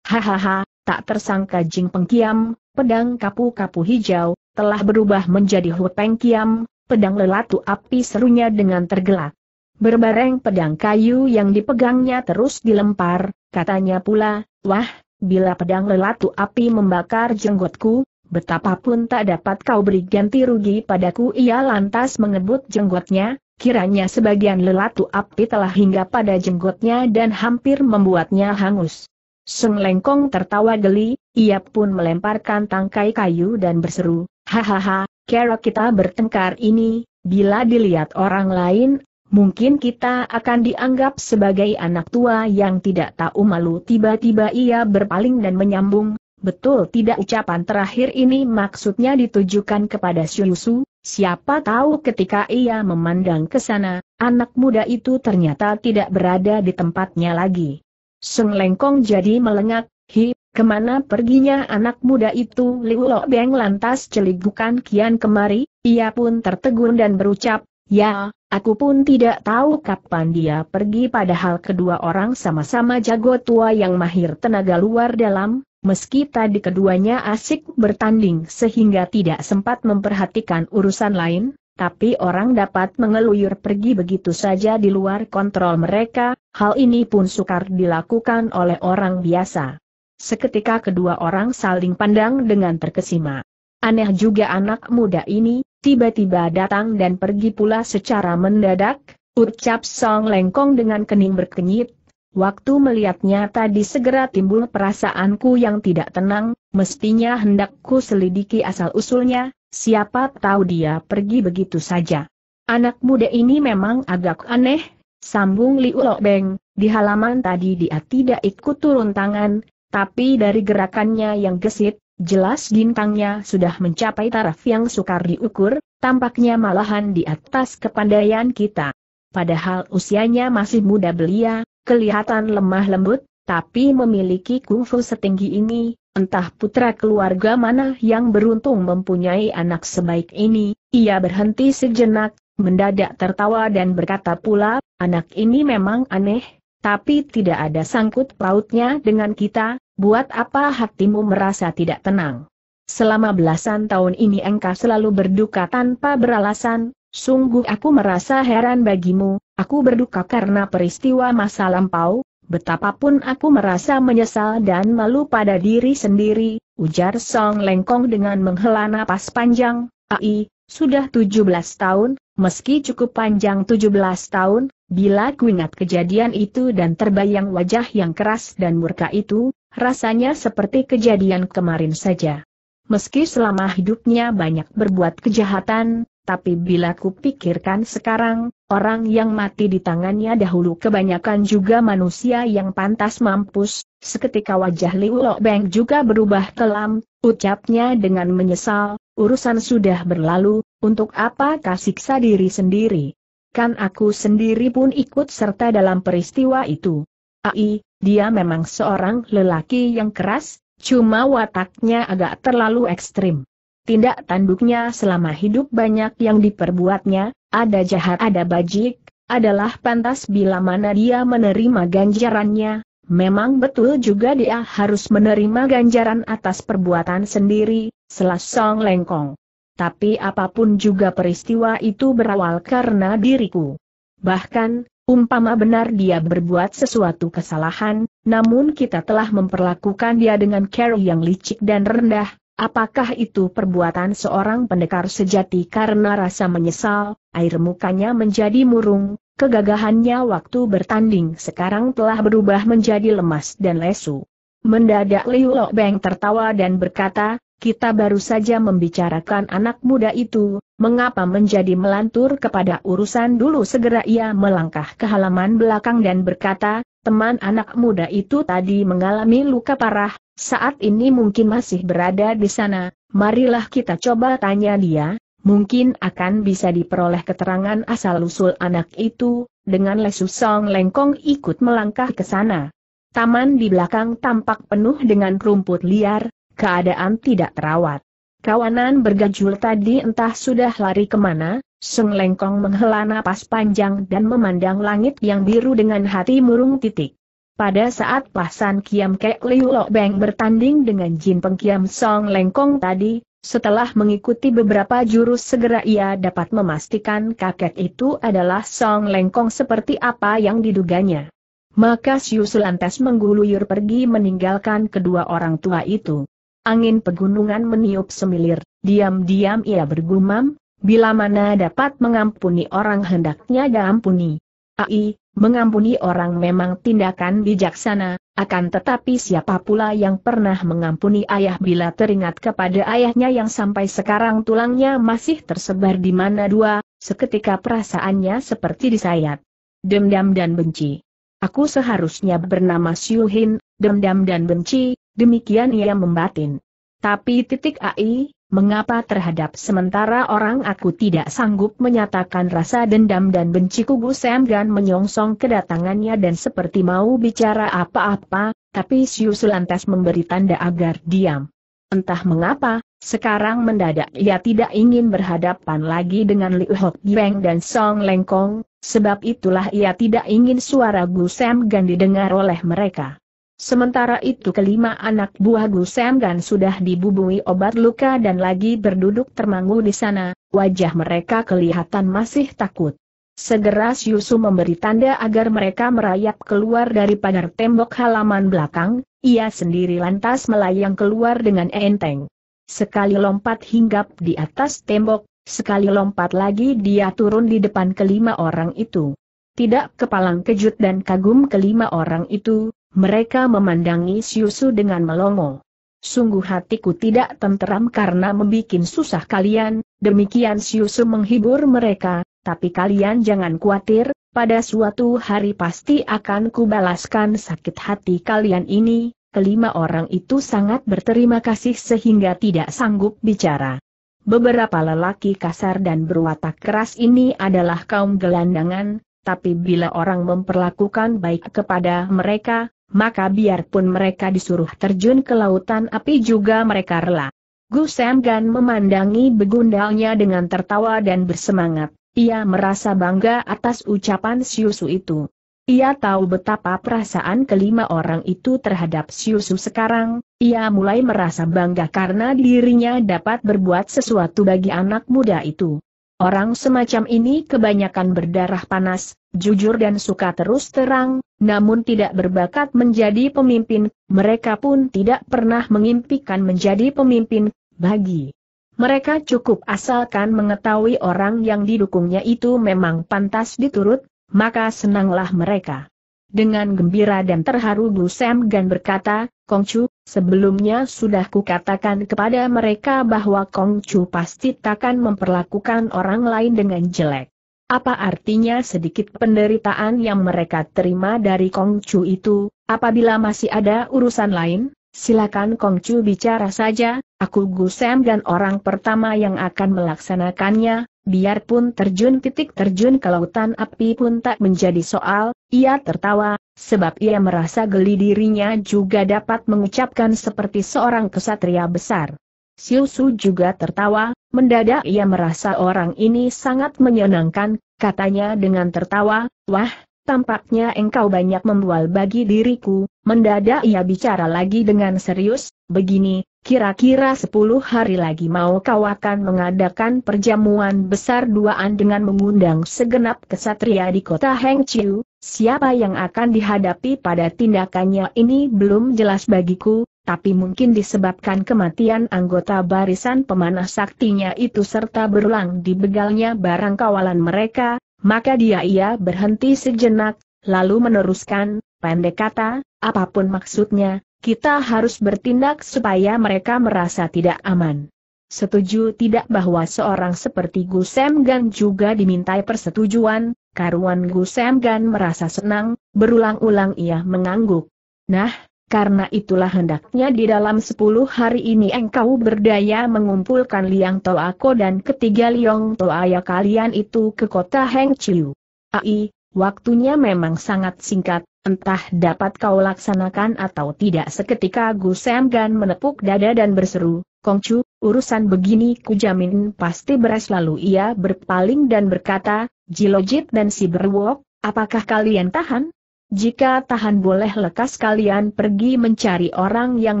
Hahaha, tak tersangka Jing Pengkiam, pedang kapu-kapu hijau, telah berubah menjadi Hu Kiam, pedang lelatu api serunya dengan tergelak. Berbareng pedang kayu yang dipegangnya terus dilempar, katanya pula, wah, bila pedang lelatu api membakar jenggotku, betapapun tak dapat kau beri ganti rugi padaku ia lantas mengebut jenggotnya, kiranya sebagian lelatu api telah hingga pada jenggotnya dan hampir membuatnya hangus. Sun Lengkong tertawa geli, ia pun melemparkan tangkai kayu dan berseru, Hahaha, kera kita bertengkar ini, bila dilihat orang lain, mungkin kita akan dianggap sebagai anak tua yang tidak tahu malu. Tiba-tiba ia berpaling dan menyambung, Betul tidak ucapan terakhir ini maksudnya ditujukan kepada Syusu, siapa tahu ketika ia memandang ke sana, anak muda itu ternyata tidak berada di tempatnya lagi. Sun Lengkong jadi melengak, hi, kemana perginya anak muda itu Liu Lo Beng lantas bukan kian kemari, ia pun tertegun dan berucap, ya, aku pun tidak tahu kapan dia pergi padahal kedua orang sama-sama jago tua yang mahir tenaga luar dalam, Meski tadi keduanya asik bertanding sehingga tidak sempat memperhatikan urusan lain, tapi orang dapat mengeluyur pergi begitu saja di luar kontrol mereka, hal ini pun sukar dilakukan oleh orang biasa. Seketika kedua orang saling pandang dengan terkesima. Aneh juga anak muda ini, tiba-tiba datang dan pergi pula secara mendadak, ucap Song Lengkong dengan kening berkenyit. Waktu melihatnya tadi segera timbul perasaanku yang tidak tenang, mestinya hendakku selidiki asal-usulnya, Siapa tahu dia pergi begitu saja. Anak muda ini memang agak aneh, sambung Liu Lobeng, di halaman tadi dia tidak ikut turun tangan, tapi dari gerakannya yang gesit, jelas gintangnya sudah mencapai taraf yang sukar diukur, tampaknya malahan di atas kepandaian kita. Padahal usianya masih muda belia, kelihatan lemah lembut, tapi memiliki kungfu setinggi ini, Entah putra keluarga mana yang beruntung mempunyai anak sebaik ini, ia berhenti sejenak, mendadak tertawa dan berkata pula, anak ini memang aneh, tapi tidak ada sangkut pautnya dengan kita, buat apa hatimu merasa tidak tenang. Selama belasan tahun ini engkau selalu berduka tanpa beralasan, sungguh aku merasa heran bagimu, aku berduka karena peristiwa masa lampau, Betapapun aku merasa menyesal dan malu pada diri sendiri, ujar Song Lengkong dengan menghela napas panjang, ai, sudah 17 tahun, meski cukup panjang 17 tahun, bila ku ingat kejadian itu dan terbayang wajah yang keras dan murka itu, rasanya seperti kejadian kemarin saja. Meski selama hidupnya banyak berbuat kejahatan, tapi bila ku pikirkan sekarang, Orang yang mati di tangannya dahulu kebanyakan juga manusia yang pantas mampus, seketika wajah Liu Beng juga berubah kelam, ucapnya dengan menyesal, urusan sudah berlalu, untuk apa kasiksa diri sendiri? Kan aku sendiri pun ikut serta dalam peristiwa itu. Ai, dia memang seorang lelaki yang keras, cuma wataknya agak terlalu ekstrim tindak tanduknya selama hidup banyak yang diperbuatnya, ada jahat ada bajik, adalah pantas bila mana dia menerima ganjarannya, memang betul juga dia harus menerima ganjaran atas perbuatan sendiri, selasong lengkong. Tapi apapun juga peristiwa itu berawal karena diriku. Bahkan, umpama benar dia berbuat sesuatu kesalahan, namun kita telah memperlakukan dia dengan care yang licik dan rendah, Apakah itu perbuatan seorang pendekar sejati karena rasa menyesal, air mukanya menjadi murung, kegagahannya waktu bertanding sekarang telah berubah menjadi lemas dan lesu. Mendadak Liu Lo Beng tertawa dan berkata, kita baru saja membicarakan anak muda itu, mengapa menjadi melantur kepada urusan dulu segera ia melangkah ke halaman belakang dan berkata, teman anak muda itu tadi mengalami luka parah, saat ini mungkin masih berada di sana, marilah kita coba tanya dia, mungkin akan bisa diperoleh keterangan asal-usul anak itu, dengan Lesu Song Lengkong ikut melangkah ke sana. Taman di belakang tampak penuh dengan rumput liar, keadaan tidak terawat. Kawanan bergajul tadi entah sudah lari kemana, Seng Lengkong menghela napas panjang dan memandang langit yang biru dengan hati murung titik. Pada saat Pasan Kiam Kek Liu Lo Beng bertanding dengan Jin Peng Kiam Song Lengkong tadi, setelah mengikuti beberapa jurus segera ia dapat memastikan kakek itu adalah Song Lengkong seperti apa yang diduganya. Maka Siu Sulantes mengguluyur pergi meninggalkan kedua orang tua itu. Angin pegunungan meniup semilir, diam-diam ia bergumam, bila mana dapat mengampuni orang hendaknya diampuni. Ai, Mengampuni orang memang tindakan bijaksana, akan tetapi siapa pula yang pernah mengampuni ayah bila teringat kepada ayahnya yang sampai sekarang tulangnya masih tersebar di mana dua, seketika perasaannya seperti disayat. Dendam dan benci. Aku seharusnya bernama Siuhin, dendam dan benci, demikian ia membatin. Tapi titik AI, Mengapa terhadap sementara orang aku tidak sanggup menyatakan rasa dendam dan benci kubu Sam menyongsong kedatangannya dan seperti mau bicara apa-apa, tapi Siu Sulantas memberi tanda agar diam. Entah mengapa, sekarang mendadak ia tidak ingin berhadapan lagi dengan Liu Hok Beng dan Song Lengkong, sebab itulah ia tidak ingin suara Gu Sam Gan didengar oleh mereka. Sementara itu kelima anak buah Gusem Gan sudah dibubui obat luka dan lagi berduduk termangu di sana, wajah mereka kelihatan masih takut. Segera Yusu memberi tanda agar mereka merayap keluar dari pagar tembok halaman belakang, ia sendiri lantas melayang keluar dengan enteng. Sekali lompat hinggap di atas tembok, sekali lompat lagi dia turun di depan kelima orang itu. Tidak kepalang kejut dan kagum kelima orang itu, mereka memandangi Siusu dengan melongo. Sungguh hatiku tidak tenteram karena membuat susah kalian, demikian Siusu menghibur mereka, tapi kalian jangan khawatir, pada suatu hari pasti akan kubalaskan sakit hati kalian ini, kelima orang itu sangat berterima kasih sehingga tidak sanggup bicara. Beberapa lelaki kasar dan berwatak keras ini adalah kaum gelandangan, tapi bila orang memperlakukan baik kepada mereka, maka biarpun mereka disuruh terjun ke lautan api juga mereka rela. Gusem Gan memandangi begundalnya dengan tertawa dan bersemangat, ia merasa bangga atas ucapan Siusu itu. Ia tahu betapa perasaan kelima orang itu terhadap Siusu sekarang, ia mulai merasa bangga karena dirinya dapat berbuat sesuatu bagi anak muda itu. Orang semacam ini kebanyakan berdarah panas, jujur dan suka terus terang, namun tidak berbakat menjadi pemimpin, mereka pun tidak pernah mengimpikan menjadi pemimpin, bagi mereka cukup asalkan mengetahui orang yang didukungnya itu memang pantas diturut, maka senanglah mereka. Dengan gembira dan terharu Sam Gan berkata, Kongcu, Sebelumnya sudah kukatakan kepada mereka bahwa Kong Chu pasti takkan memperlakukan orang lain dengan jelek. Apa artinya sedikit penderitaan yang mereka terima dari Kong Chu itu, apabila masih ada urusan lain? Silakan Kong Chu bicara saja, aku Gusem dan orang pertama yang akan melaksanakannya, biarpun terjun titik terjun ke lautan api pun tak menjadi soal, ia tertawa, sebab ia merasa geli dirinya juga dapat mengucapkan seperti seorang kesatria besar. Siusu juga tertawa, mendadak ia merasa orang ini sangat menyenangkan, katanya dengan tertawa, wah, Tampaknya engkau banyak membual bagi diriku, mendadak ia bicara lagi dengan serius, begini, kira-kira sepuluh hari lagi mau kau akan mengadakan perjamuan besar duaan dengan mengundang segenap kesatria di kota Hengqiu, siapa yang akan dihadapi pada tindakannya ini belum jelas bagiku, tapi mungkin disebabkan kematian anggota barisan pemanah saktinya itu serta berulang di begalnya barang kawalan mereka, maka dia ia berhenti sejenak, lalu meneruskan, pendek kata, apapun maksudnya, kita harus bertindak supaya mereka merasa tidak aman. Setuju tidak bahwa seorang seperti Gusem Gan juga dimintai persetujuan, karuan Gusem Gan merasa senang, berulang-ulang ia mengangguk. Nah, karena itulah hendaknya di dalam sepuluh hari ini engkau berdaya mengumpulkan liang toako dan ketiga liong toaya kalian itu ke kota Heng Chiu. Ai, waktunya memang sangat singkat, entah dapat kau laksanakan atau tidak seketika Gu Sam menepuk dada dan berseru, Kongcu, urusan begini ku jamin pasti beres lalu ia berpaling dan berkata, Jilojit dan si Berwok, apakah kalian tahan? Jika tahan boleh lekas kalian pergi mencari orang yang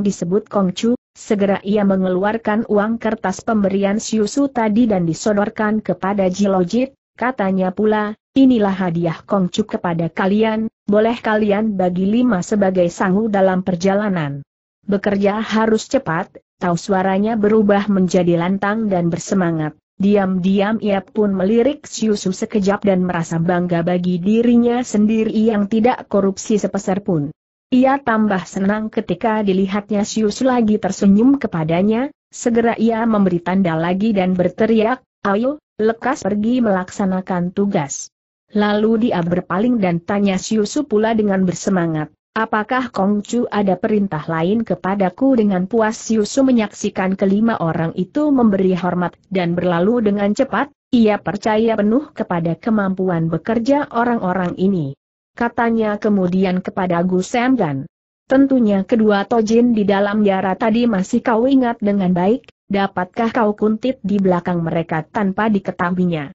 disebut Kongcu, segera ia mengeluarkan uang kertas pemberian Siusu tadi dan disodorkan kepada Jilojit, katanya pula, inilah hadiah Kongcu kepada kalian, boleh kalian bagi lima sebagai sangu dalam perjalanan. Bekerja harus cepat, tahu suaranya berubah menjadi lantang dan bersemangat. Diam-diam ia pun melirik Siusu sekejap dan merasa bangga bagi dirinya sendiri yang tidak korupsi sepeser pun. Ia tambah senang ketika dilihatnya Siusu lagi tersenyum kepadanya, segera ia memberi tanda lagi dan berteriak, ayo, lekas pergi melaksanakan tugas. Lalu dia berpaling dan tanya Siusu pula dengan bersemangat, Apakah Kongcu ada perintah lain kepadaku dengan puas Yusu menyaksikan kelima orang itu memberi hormat dan berlalu dengan cepat, ia percaya penuh kepada kemampuan bekerja orang-orang ini. Katanya kemudian kepada Gu Senggan. Tentunya kedua Tojin di dalam yara tadi masih kau ingat dengan baik, dapatkah kau kuntit di belakang mereka tanpa diketahuinya?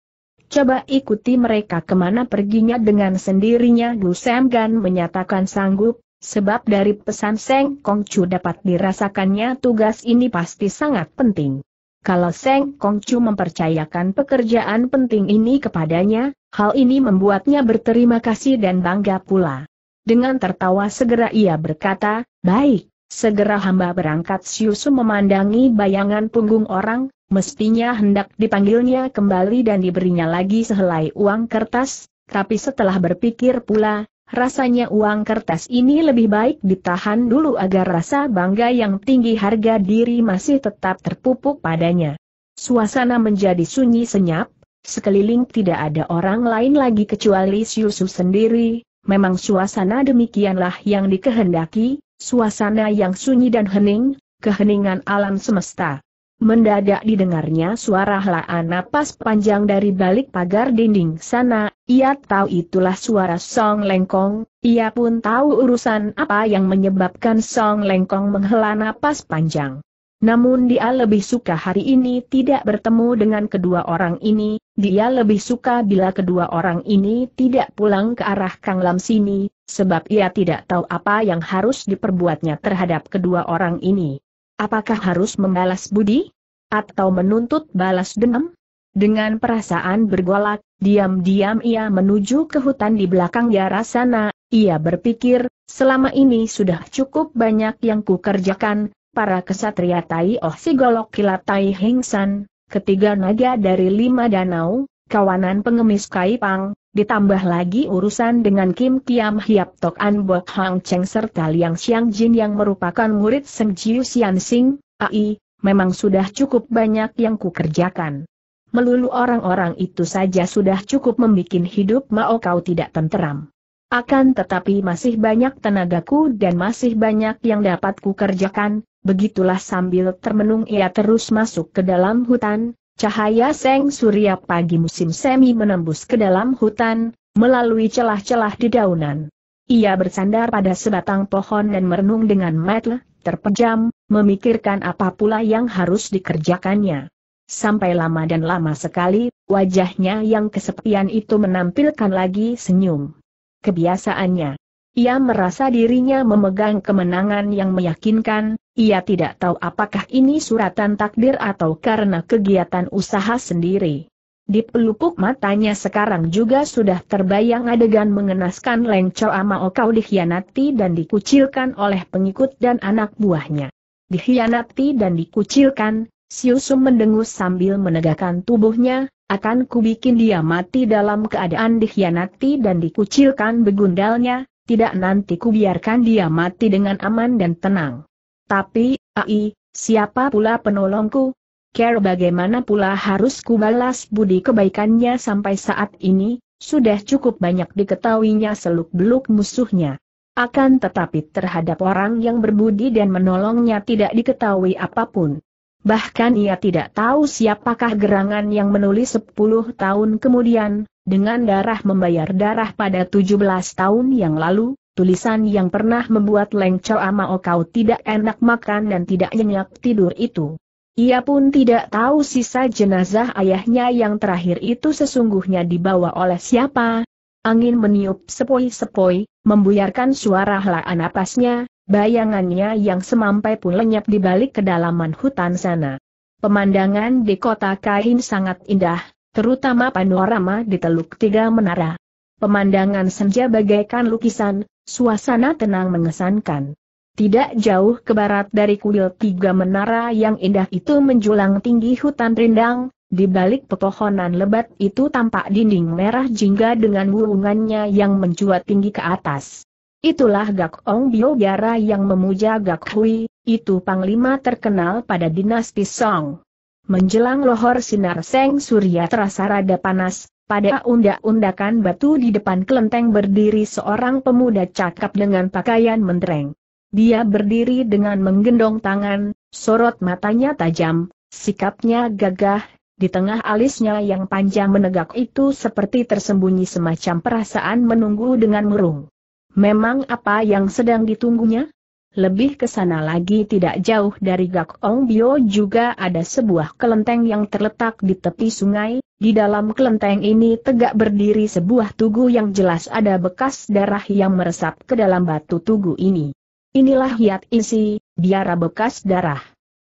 Coba ikuti mereka kemana perginya dengan sendirinya Du Sam menyatakan sanggup, sebab dari pesan Seng Kong dapat dirasakannya tugas ini pasti sangat penting. Kalau Seng Kong mempercayakan pekerjaan penting ini kepadanya, hal ini membuatnya berterima kasih dan bangga pula. Dengan tertawa segera ia berkata, baik, Segera hamba berangkat Siusu memandangi bayangan punggung orang, mestinya hendak dipanggilnya kembali dan diberinya lagi sehelai uang kertas, tapi setelah berpikir pula, rasanya uang kertas ini lebih baik ditahan dulu agar rasa bangga yang tinggi harga diri masih tetap terpupuk padanya. Suasana menjadi sunyi senyap, sekeliling tidak ada orang lain lagi kecuali Siusu sendiri, memang suasana demikianlah yang dikehendaki, suasana yang sunyi dan hening, keheningan alam semesta. Mendadak didengarnya suara helaan napas panjang dari balik pagar dinding sana, ia tahu itulah suara Song Lengkong, ia pun tahu urusan apa yang menyebabkan Song Lengkong menghela napas panjang. Namun dia lebih suka hari ini tidak bertemu dengan kedua orang ini, dia lebih suka bila kedua orang ini tidak pulang ke arah Kang Lam sini, sebab ia tidak tahu apa yang harus diperbuatnya terhadap kedua orang ini. Apakah harus membalas budi? Atau menuntut balas dendam? Dengan perasaan bergolak, diam-diam ia menuju ke hutan di belakang Yara ia berpikir, selama ini sudah cukup banyak yang kukerjakan, para kesatria Tai Oh Si Golok Kilat Tai Hengsan, ketiga naga dari lima danau, kawanan pengemis Kaipang, ditambah lagi urusan dengan Kim Kiam Hiap Tok An Bok Hang Cheng serta Liang Xiang Jin yang merupakan murid Seng Jiu Xian Sing, AI, memang sudah cukup banyak yang kukerjakan. Melulu orang-orang itu saja sudah cukup membuat hidup Mao kau tidak tenteram. Akan tetapi masih banyak tenagaku dan masih banyak yang dapat kukerjakan, Begitulah sambil termenung ia terus masuk ke dalam hutan, cahaya seng surya pagi musim semi menembus ke dalam hutan, melalui celah-celah di daunan. Ia bersandar pada sebatang pohon dan merenung dengan mata terpejam, memikirkan apa pula yang harus dikerjakannya. Sampai lama dan lama sekali, wajahnya yang kesepian itu menampilkan lagi senyum. Kebiasaannya, ia merasa dirinya memegang kemenangan yang meyakinkan, ia tidak tahu apakah ini suratan takdir atau karena kegiatan usaha sendiri. Di pelupuk matanya sekarang juga sudah terbayang adegan mengenaskan Leng Chow Mao Kau dikhianati dan dikucilkan oleh pengikut dan anak buahnya. Dikhianati dan dikucilkan, Siusum mendengus sambil menegakkan tubuhnya, akan kubikin dia mati dalam keadaan dikhianati dan dikucilkan begundalnya, tidak nanti kubiarkan dia mati dengan aman dan tenang. Tapi, ai, siapa pula penolongku? Care bagaimana pula harus kubalas budi kebaikannya sampai saat ini, sudah cukup banyak diketahuinya seluk-beluk musuhnya. Akan tetapi terhadap orang yang berbudi dan menolongnya tidak diketahui apapun. Bahkan ia tidak tahu siapakah gerangan yang menulis 10 tahun kemudian, dengan darah membayar darah pada 17 tahun yang lalu, tulisan yang pernah membuat Leng Chow oh kau tidak enak makan dan tidak nyenyak tidur itu. Ia pun tidak tahu sisa jenazah ayahnya yang terakhir itu sesungguhnya dibawa oleh siapa. Angin meniup sepoi-sepoi, membuyarkan suara helaan napasnya, bayangannya yang semampai pun lenyap di balik kedalaman hutan sana. Pemandangan di kota Kain sangat indah, terutama panorama di Teluk Tiga Menara. Pemandangan senja bagaikan lukisan, Suasana tenang mengesankan. Tidak jauh ke barat dari kuil tiga menara yang indah itu menjulang tinggi hutan rindang, di balik pepohonan lebat itu tampak dinding merah jingga dengan wulungannya yang mencuat tinggi ke atas. Itulah Gak Ong Biogara yang memuja Gak Hui, itu panglima terkenal pada dinasti Song. Menjelang lohor sinar seng surya terasa rada panas, pada undak-undakan batu di depan kelenteng berdiri seorang pemuda cakap dengan pakaian mendreng. Dia berdiri dengan menggendong tangan, sorot matanya tajam, sikapnya gagah, di tengah alisnya yang panjang menegak itu seperti tersembunyi semacam perasaan menunggu dengan murung. Memang apa yang sedang ditunggunya? Lebih ke sana lagi tidak jauh dari Gak Ong Bio juga ada sebuah kelenteng yang terletak di tepi sungai, di dalam kelenteng ini tegak berdiri sebuah tugu yang jelas ada bekas darah yang meresap ke dalam batu tugu ini. Inilah hiat isi, biara bekas darah.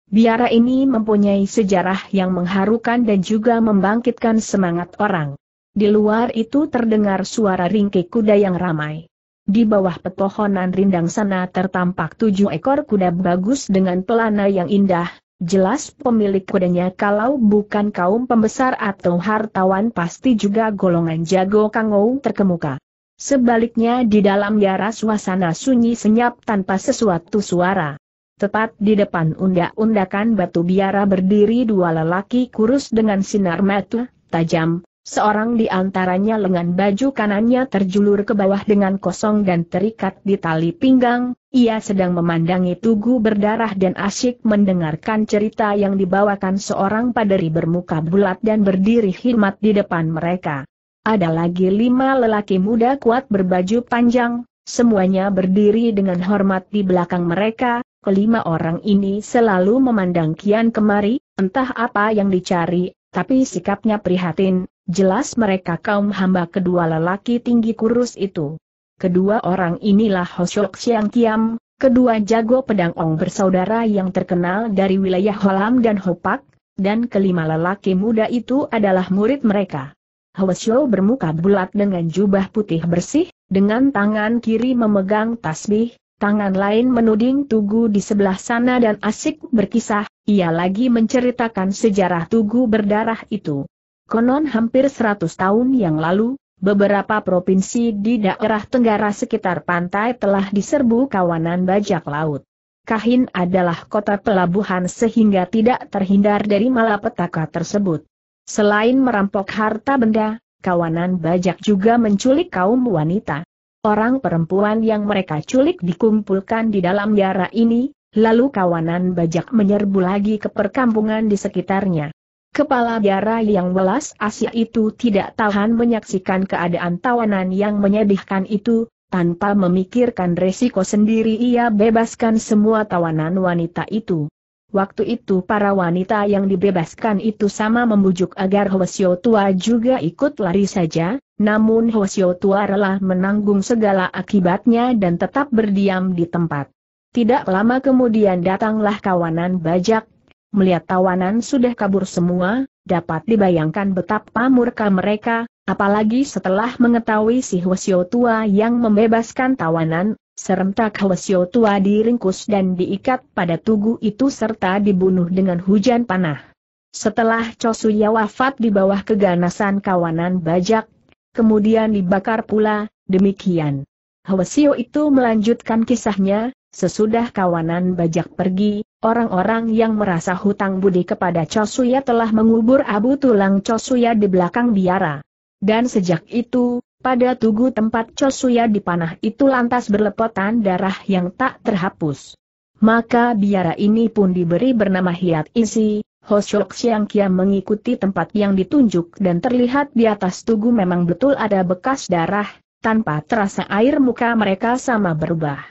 Biara ini mempunyai sejarah yang mengharukan dan juga membangkitkan semangat orang. Di luar itu terdengar suara ringkik kuda yang ramai. Di bawah petohonan rindang sana tertampak tujuh ekor kuda bagus dengan pelana yang indah, jelas pemilik kudanya kalau bukan kaum pembesar atau hartawan pasti juga golongan jago kangou terkemuka. Sebaliknya di dalam yara suasana sunyi senyap tanpa sesuatu suara. Tepat di depan undak-undakan batu biara berdiri dua lelaki kurus dengan sinar mata, tajam, Seorang di antaranya lengan baju kanannya terjulur ke bawah dengan kosong dan terikat di tali pinggang, ia sedang memandangi tugu berdarah dan asyik mendengarkan cerita yang dibawakan seorang paderi bermuka bulat dan berdiri hikmat di depan mereka. Ada lagi lima lelaki muda kuat berbaju panjang, semuanya berdiri dengan hormat di belakang mereka, kelima orang ini selalu memandang kian kemari, entah apa yang dicari, tapi sikapnya prihatin, jelas mereka kaum hamba kedua lelaki tinggi kurus itu. Kedua orang inilah Hoshok Siang Kiam, kedua jago pedang Ong bersaudara yang terkenal dari wilayah Holam dan Hopak, dan kelima lelaki muda itu adalah murid mereka. Hoshok bermuka bulat dengan jubah putih bersih, dengan tangan kiri memegang tasbih, tangan lain menuding Tugu di sebelah sana dan asik berkisah, ia lagi menceritakan sejarah Tugu berdarah itu. Konon hampir 100 tahun yang lalu, beberapa provinsi di daerah tenggara sekitar pantai telah diserbu kawanan bajak laut. Kahin adalah kota pelabuhan sehingga tidak terhindar dari malapetaka tersebut. Selain merampok harta benda, kawanan bajak juga menculik kaum wanita. Orang perempuan yang mereka culik dikumpulkan di dalam biara ini, lalu kawanan bajak menyerbu lagi ke perkampungan di sekitarnya. Kepala biara yang welas Asia itu tidak tahan menyaksikan keadaan tawanan yang menyedihkan itu, tanpa memikirkan resiko sendiri ia bebaskan semua tawanan wanita itu. Waktu itu para wanita yang dibebaskan itu sama membujuk agar Hwasyo Tua juga ikut lari saja, namun Hwasyo Tua rela menanggung segala akibatnya dan tetap berdiam di tempat. Tidak lama kemudian datanglah kawanan bajak. Melihat tawanan sudah kabur semua, dapat dibayangkan betapa murka mereka, apalagi setelah mengetahui si Hwasyo Tua yang membebaskan tawanan, serentak Hwasyo tua diringkus dan diikat pada tugu itu serta dibunuh dengan hujan panah. Setelah Chosuya wafat di bawah keganasan kawanan bajak, kemudian dibakar pula, demikian. Hwasyo itu melanjutkan kisahnya, sesudah kawanan bajak pergi, orang-orang yang merasa hutang budi kepada Chosuya telah mengubur abu tulang Chosuya di belakang biara. Dan sejak itu, pada tugu tempat Chosuya dipanah itu lantas berlepotan darah yang tak terhapus. Maka biara ini pun diberi bernama Hiat Isi, Hoshok Siang Kia mengikuti tempat yang ditunjuk dan terlihat di atas tugu memang betul ada bekas darah, tanpa terasa air muka mereka sama berubah.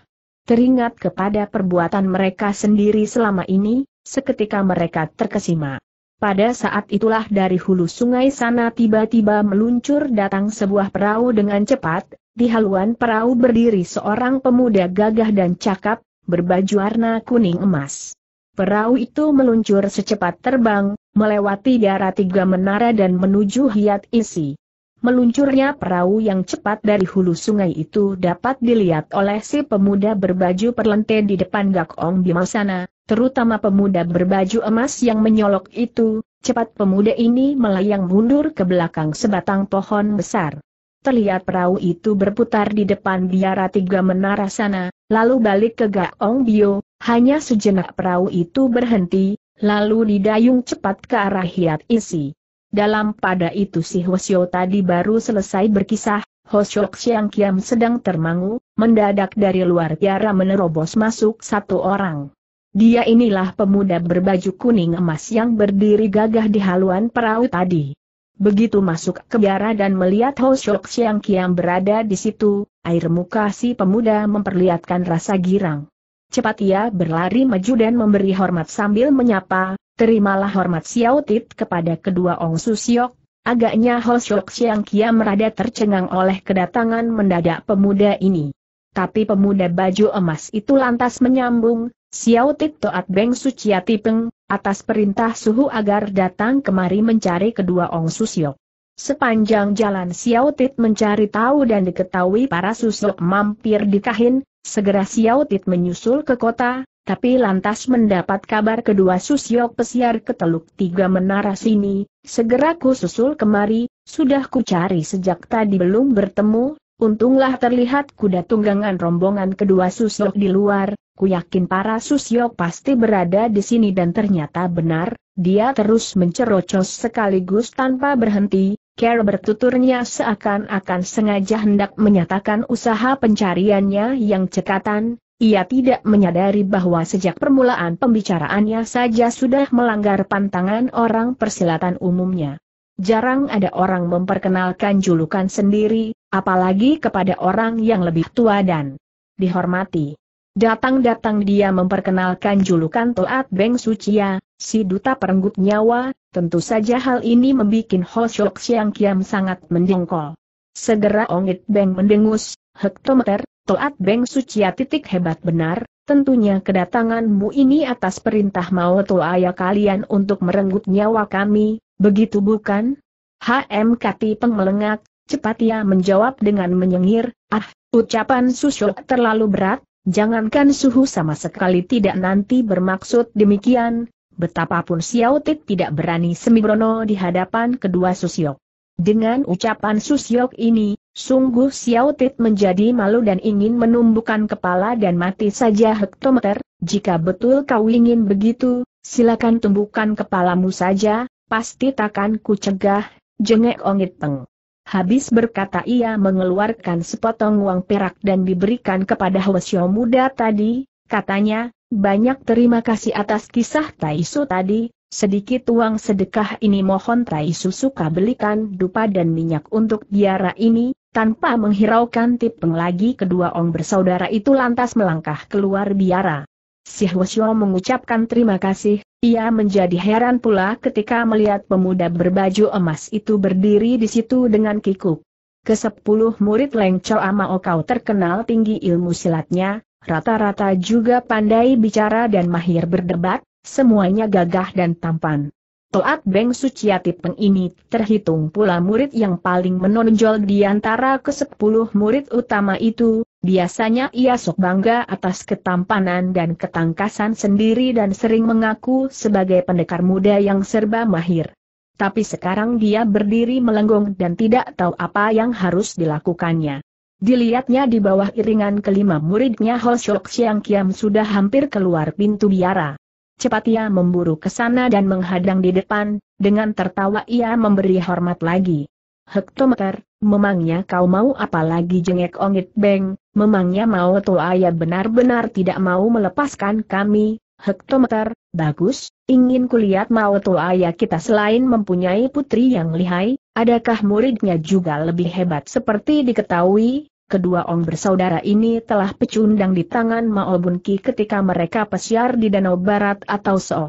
Teringat kepada perbuatan mereka sendiri selama ini, seketika mereka terkesima. Pada saat itulah dari hulu sungai sana tiba-tiba meluncur datang sebuah perahu dengan cepat, di haluan perahu berdiri seorang pemuda gagah dan cakap, berbaju warna kuning emas. Perahu itu meluncur secepat terbang, melewati darat tiga menara dan menuju hiat isi. Meluncurnya perahu yang cepat dari hulu sungai itu dapat dilihat oleh si pemuda berbaju perlente di depan Gakong Bimasana, terutama pemuda berbaju emas yang menyolok itu, cepat pemuda ini melayang mundur ke belakang sebatang pohon besar. Terlihat perahu itu berputar di depan biara tiga menara sana, lalu balik ke Gaong Bio, hanya sejenak perahu itu berhenti, lalu didayung cepat ke arah Hiat Isi. Dalam pada itu si Hosyo tadi baru selesai berkisah, Hosyok xiang Kiam sedang termangu, mendadak dari luar biara menerobos masuk satu orang. Dia inilah pemuda berbaju kuning emas yang berdiri gagah di haluan perahu tadi. Begitu masuk ke biara dan melihat Ho Shok Siang Kiam berada di situ, air muka si pemuda memperlihatkan rasa girang. Cepat ia berlari maju dan memberi hormat sambil menyapa, terimalah hormat Xiao Tit kepada kedua Ong Su Siok. Agaknya Ho Shok Siang Kiam merada tercengang oleh kedatangan mendadak pemuda ini. Tapi pemuda baju emas itu lantas menyambung, Xiao Tik Toat Beng Sucia Tipeng, atas perintah suhu agar datang kemari mencari kedua Ong Susyok. Sepanjang jalan Xiao Tit mencari tahu dan diketahui para susuk mampir di Kahin, segera Xiao Tit menyusul ke kota, tapi lantas mendapat kabar kedua susyok pesiar ke teluk tiga menara sini, segera ku susul kemari, sudah ku cari sejak tadi belum bertemu, Untunglah terlihat kuda tunggangan rombongan kedua Susyok di luar, ku yakin para Susyok pasti berada di sini dan ternyata benar, dia terus mencerocos sekaligus tanpa berhenti, care bertuturnya seakan-akan sengaja hendak menyatakan usaha pencariannya yang cekatan, ia tidak menyadari bahwa sejak permulaan pembicaraannya saja sudah melanggar pantangan orang persilatan umumnya. Jarang ada orang memperkenalkan julukan sendiri, apalagi kepada orang yang lebih tua dan dihormati. Datang-datang dia memperkenalkan julukan Toat Beng Sucia, si duta perenggut nyawa, tentu saja hal ini membuat Ho Shok Siang Kiam sangat mendengkol. Segera Ongit Beng mendengus, hektometer, Toat Beng Sucia titik hebat benar, Tentunya kedatanganmu ini atas perintah Mautul Ayah kalian untuk merenggut nyawa kami, begitu bukan? HM Kati pengelengat. cepat ia menjawab dengan menyengir, ah, ucapan susu terlalu berat, jangankan suhu sama sekali tidak nanti bermaksud demikian, betapapun Xiao Tit tidak berani sembrono di hadapan kedua susyok. Dengan ucapan Susyok ini, sungguh Xiao Tit menjadi malu dan ingin menumbukan kepala dan mati saja hektometer, jika betul kau ingin begitu, silakan tumbukan kepalamu saja, pasti takkan ku cegah, jengek ongit peng. Habis berkata ia mengeluarkan sepotong uang perak dan diberikan kepada Hwasyo muda tadi, katanya, banyak terima kasih atas kisah Taisu tadi, Sedikit uang sedekah ini mohon Trai Susuka belikan dupa dan minyak untuk biara ini, tanpa menghiraukan tipeng lagi kedua orang bersaudara itu lantas melangkah keluar biara. Si Hwasyo mengucapkan terima kasih, ia menjadi heran pula ketika melihat pemuda berbaju emas itu berdiri di situ dengan kikuk. Kesepuluh murid Leng Chow Mao Kau terkenal tinggi ilmu silatnya, rata-rata juga pandai bicara dan mahir berdebat, Semuanya gagah dan tampan. Toat Beng Suciati Peng ini terhitung pula murid yang paling menonjol di antara kesepuluh murid utama itu, biasanya ia sok bangga atas ketampanan dan ketangkasan sendiri dan sering mengaku sebagai pendekar muda yang serba mahir. Tapi sekarang dia berdiri melenggong dan tidak tahu apa yang harus dilakukannya. Dilihatnya di bawah iringan kelima muridnya Ho Siang Kiam sudah hampir keluar pintu biara cepat ia memburu ke sana dan menghadang di depan, dengan tertawa ia memberi hormat lagi. Hektometer, memangnya kau mau apa lagi jengek ongit beng, memangnya mau tua ayah benar-benar tidak mau melepaskan kami, hektometer, bagus, ingin kulihat mau tua ayah kita selain mempunyai putri yang lihai, adakah muridnya juga lebih hebat seperti diketahui, kedua Ong bersaudara ini telah pecundang di tangan Mao Bun ketika mereka pesiar di Danau Barat atau So.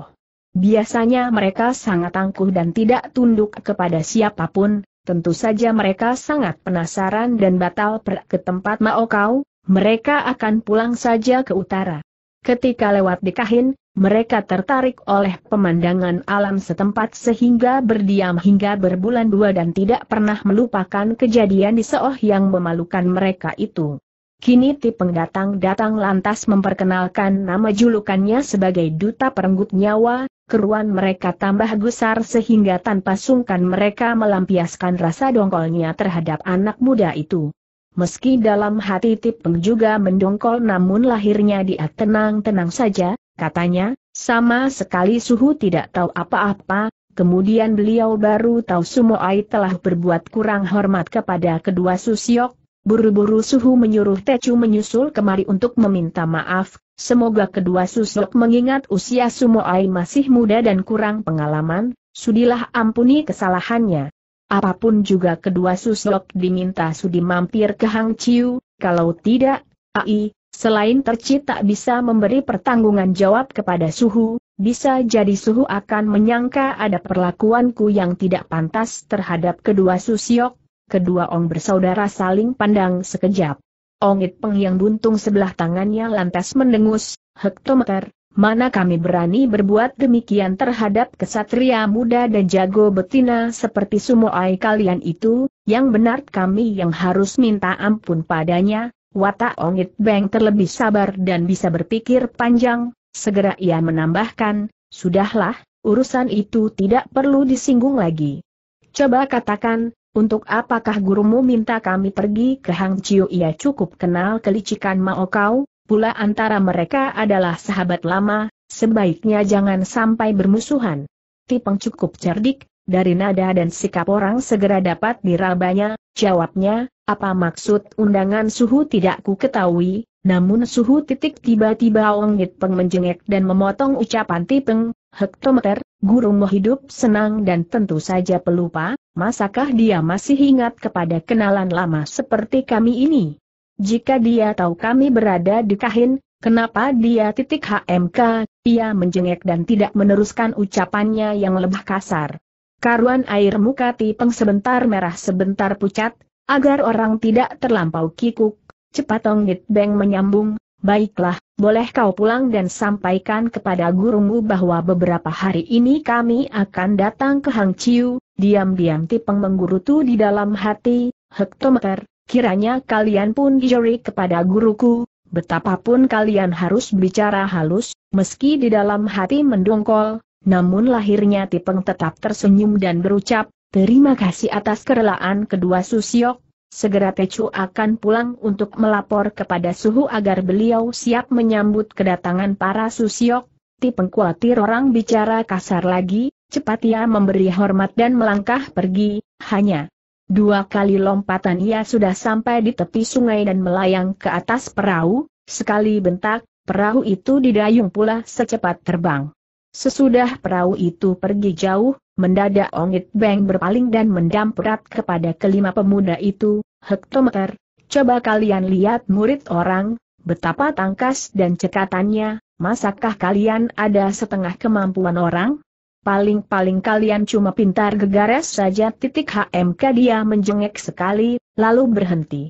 Biasanya mereka sangat tangguh dan tidak tunduk kepada siapapun, tentu saja mereka sangat penasaran dan batal pergi ke tempat Mao Kau, mereka akan pulang saja ke utara. Ketika lewat di kahin, mereka tertarik oleh pemandangan alam setempat sehingga berdiam hingga berbulan dua dan tidak pernah melupakan kejadian di Seoh yang memalukan mereka itu. Kini Ti Pengdatang datang lantas memperkenalkan nama julukannya sebagai Duta Perenggut Nyawa, keruan mereka tambah gusar sehingga tanpa sungkan mereka melampiaskan rasa dongkolnya terhadap anak muda itu. Meski dalam hati Tipeng juga mendongkol namun lahirnya dia tenang-tenang saja, katanya, sama sekali suhu tidak tahu apa-apa, kemudian beliau baru tahu Sumoai telah berbuat kurang hormat kepada kedua susiok. buru-buru suhu menyuruh Tecu menyusul kemari untuk meminta maaf, semoga kedua susiok mengingat usia Sumoai masih muda dan kurang pengalaman, sudilah ampuni kesalahannya. Apapun juga kedua Susok diminta sudi mampir ke Hang Chiu, kalau tidak, AI, selain tercita bisa memberi pertanggungan jawab kepada Suhu, bisa jadi Suhu akan menyangka ada perlakuanku yang tidak pantas terhadap kedua susyok, kedua Ong bersaudara saling pandang sekejap. Ongit Peng yang buntung sebelah tangannya lantas mendengus, hektometer, mana kami berani berbuat demikian terhadap kesatria muda dan jago betina seperti sumoai kalian itu, yang benar kami yang harus minta ampun padanya, watak ongit beng terlebih sabar dan bisa berpikir panjang, segera ia menambahkan, sudahlah, urusan itu tidak perlu disinggung lagi. Coba katakan, untuk apakah gurumu minta kami pergi ke Hang Chiu ia cukup kenal kelicikan Mao kau, Pula antara mereka adalah sahabat lama, sebaiknya jangan sampai bermusuhan. Tipeng cukup cerdik, dari nada dan sikap orang segera dapat dirabanya, jawabnya, apa maksud undangan suhu tidak ku ketahui, namun suhu titik tiba-tiba ongit Peng menjengek dan memotong ucapan Tipeng, hektometer, guru mau hidup senang dan tentu saja pelupa, masakah dia masih ingat kepada kenalan lama seperti kami ini? Jika dia tahu kami berada di Kahin, kenapa dia titik HMK, ia menjengek dan tidak meneruskan ucapannya yang lebih kasar. Karuan air muka Tipeng sebentar merah sebentar pucat, agar orang tidak terlampau kikuk. Cepat Tonggit Beng menyambung, baiklah, boleh kau pulang dan sampaikan kepada gurumu bahwa beberapa hari ini kami akan datang ke Hang Chiu, diam-diam Tipeng menggurutu di dalam hati, hektometer, Kiranya kalian pun juri kepada guruku, betapapun kalian harus bicara halus, meski di dalam hati mendongkol, namun lahirnya Tipeng tetap tersenyum dan berucap, terima kasih atas kerelaan kedua susiok, segera Pecu akan pulang untuk melapor kepada suhu agar beliau siap menyambut kedatangan para susiok, Tipeng khawatir orang bicara kasar lagi, cepat ia memberi hormat dan melangkah pergi, hanya Dua kali lompatan ia sudah sampai di tepi sungai dan melayang ke atas perahu, sekali bentak, perahu itu didayung pula secepat terbang. Sesudah perahu itu pergi jauh, mendadak Ongit Beng berpaling dan mendamprat kepada kelima pemuda itu, hektometer, coba kalian lihat murid orang, betapa tangkas dan cekatannya, masakah kalian ada setengah kemampuan orang? paling-paling kalian cuma pintar gegares saja titik HMK dia menjengek sekali, lalu berhenti.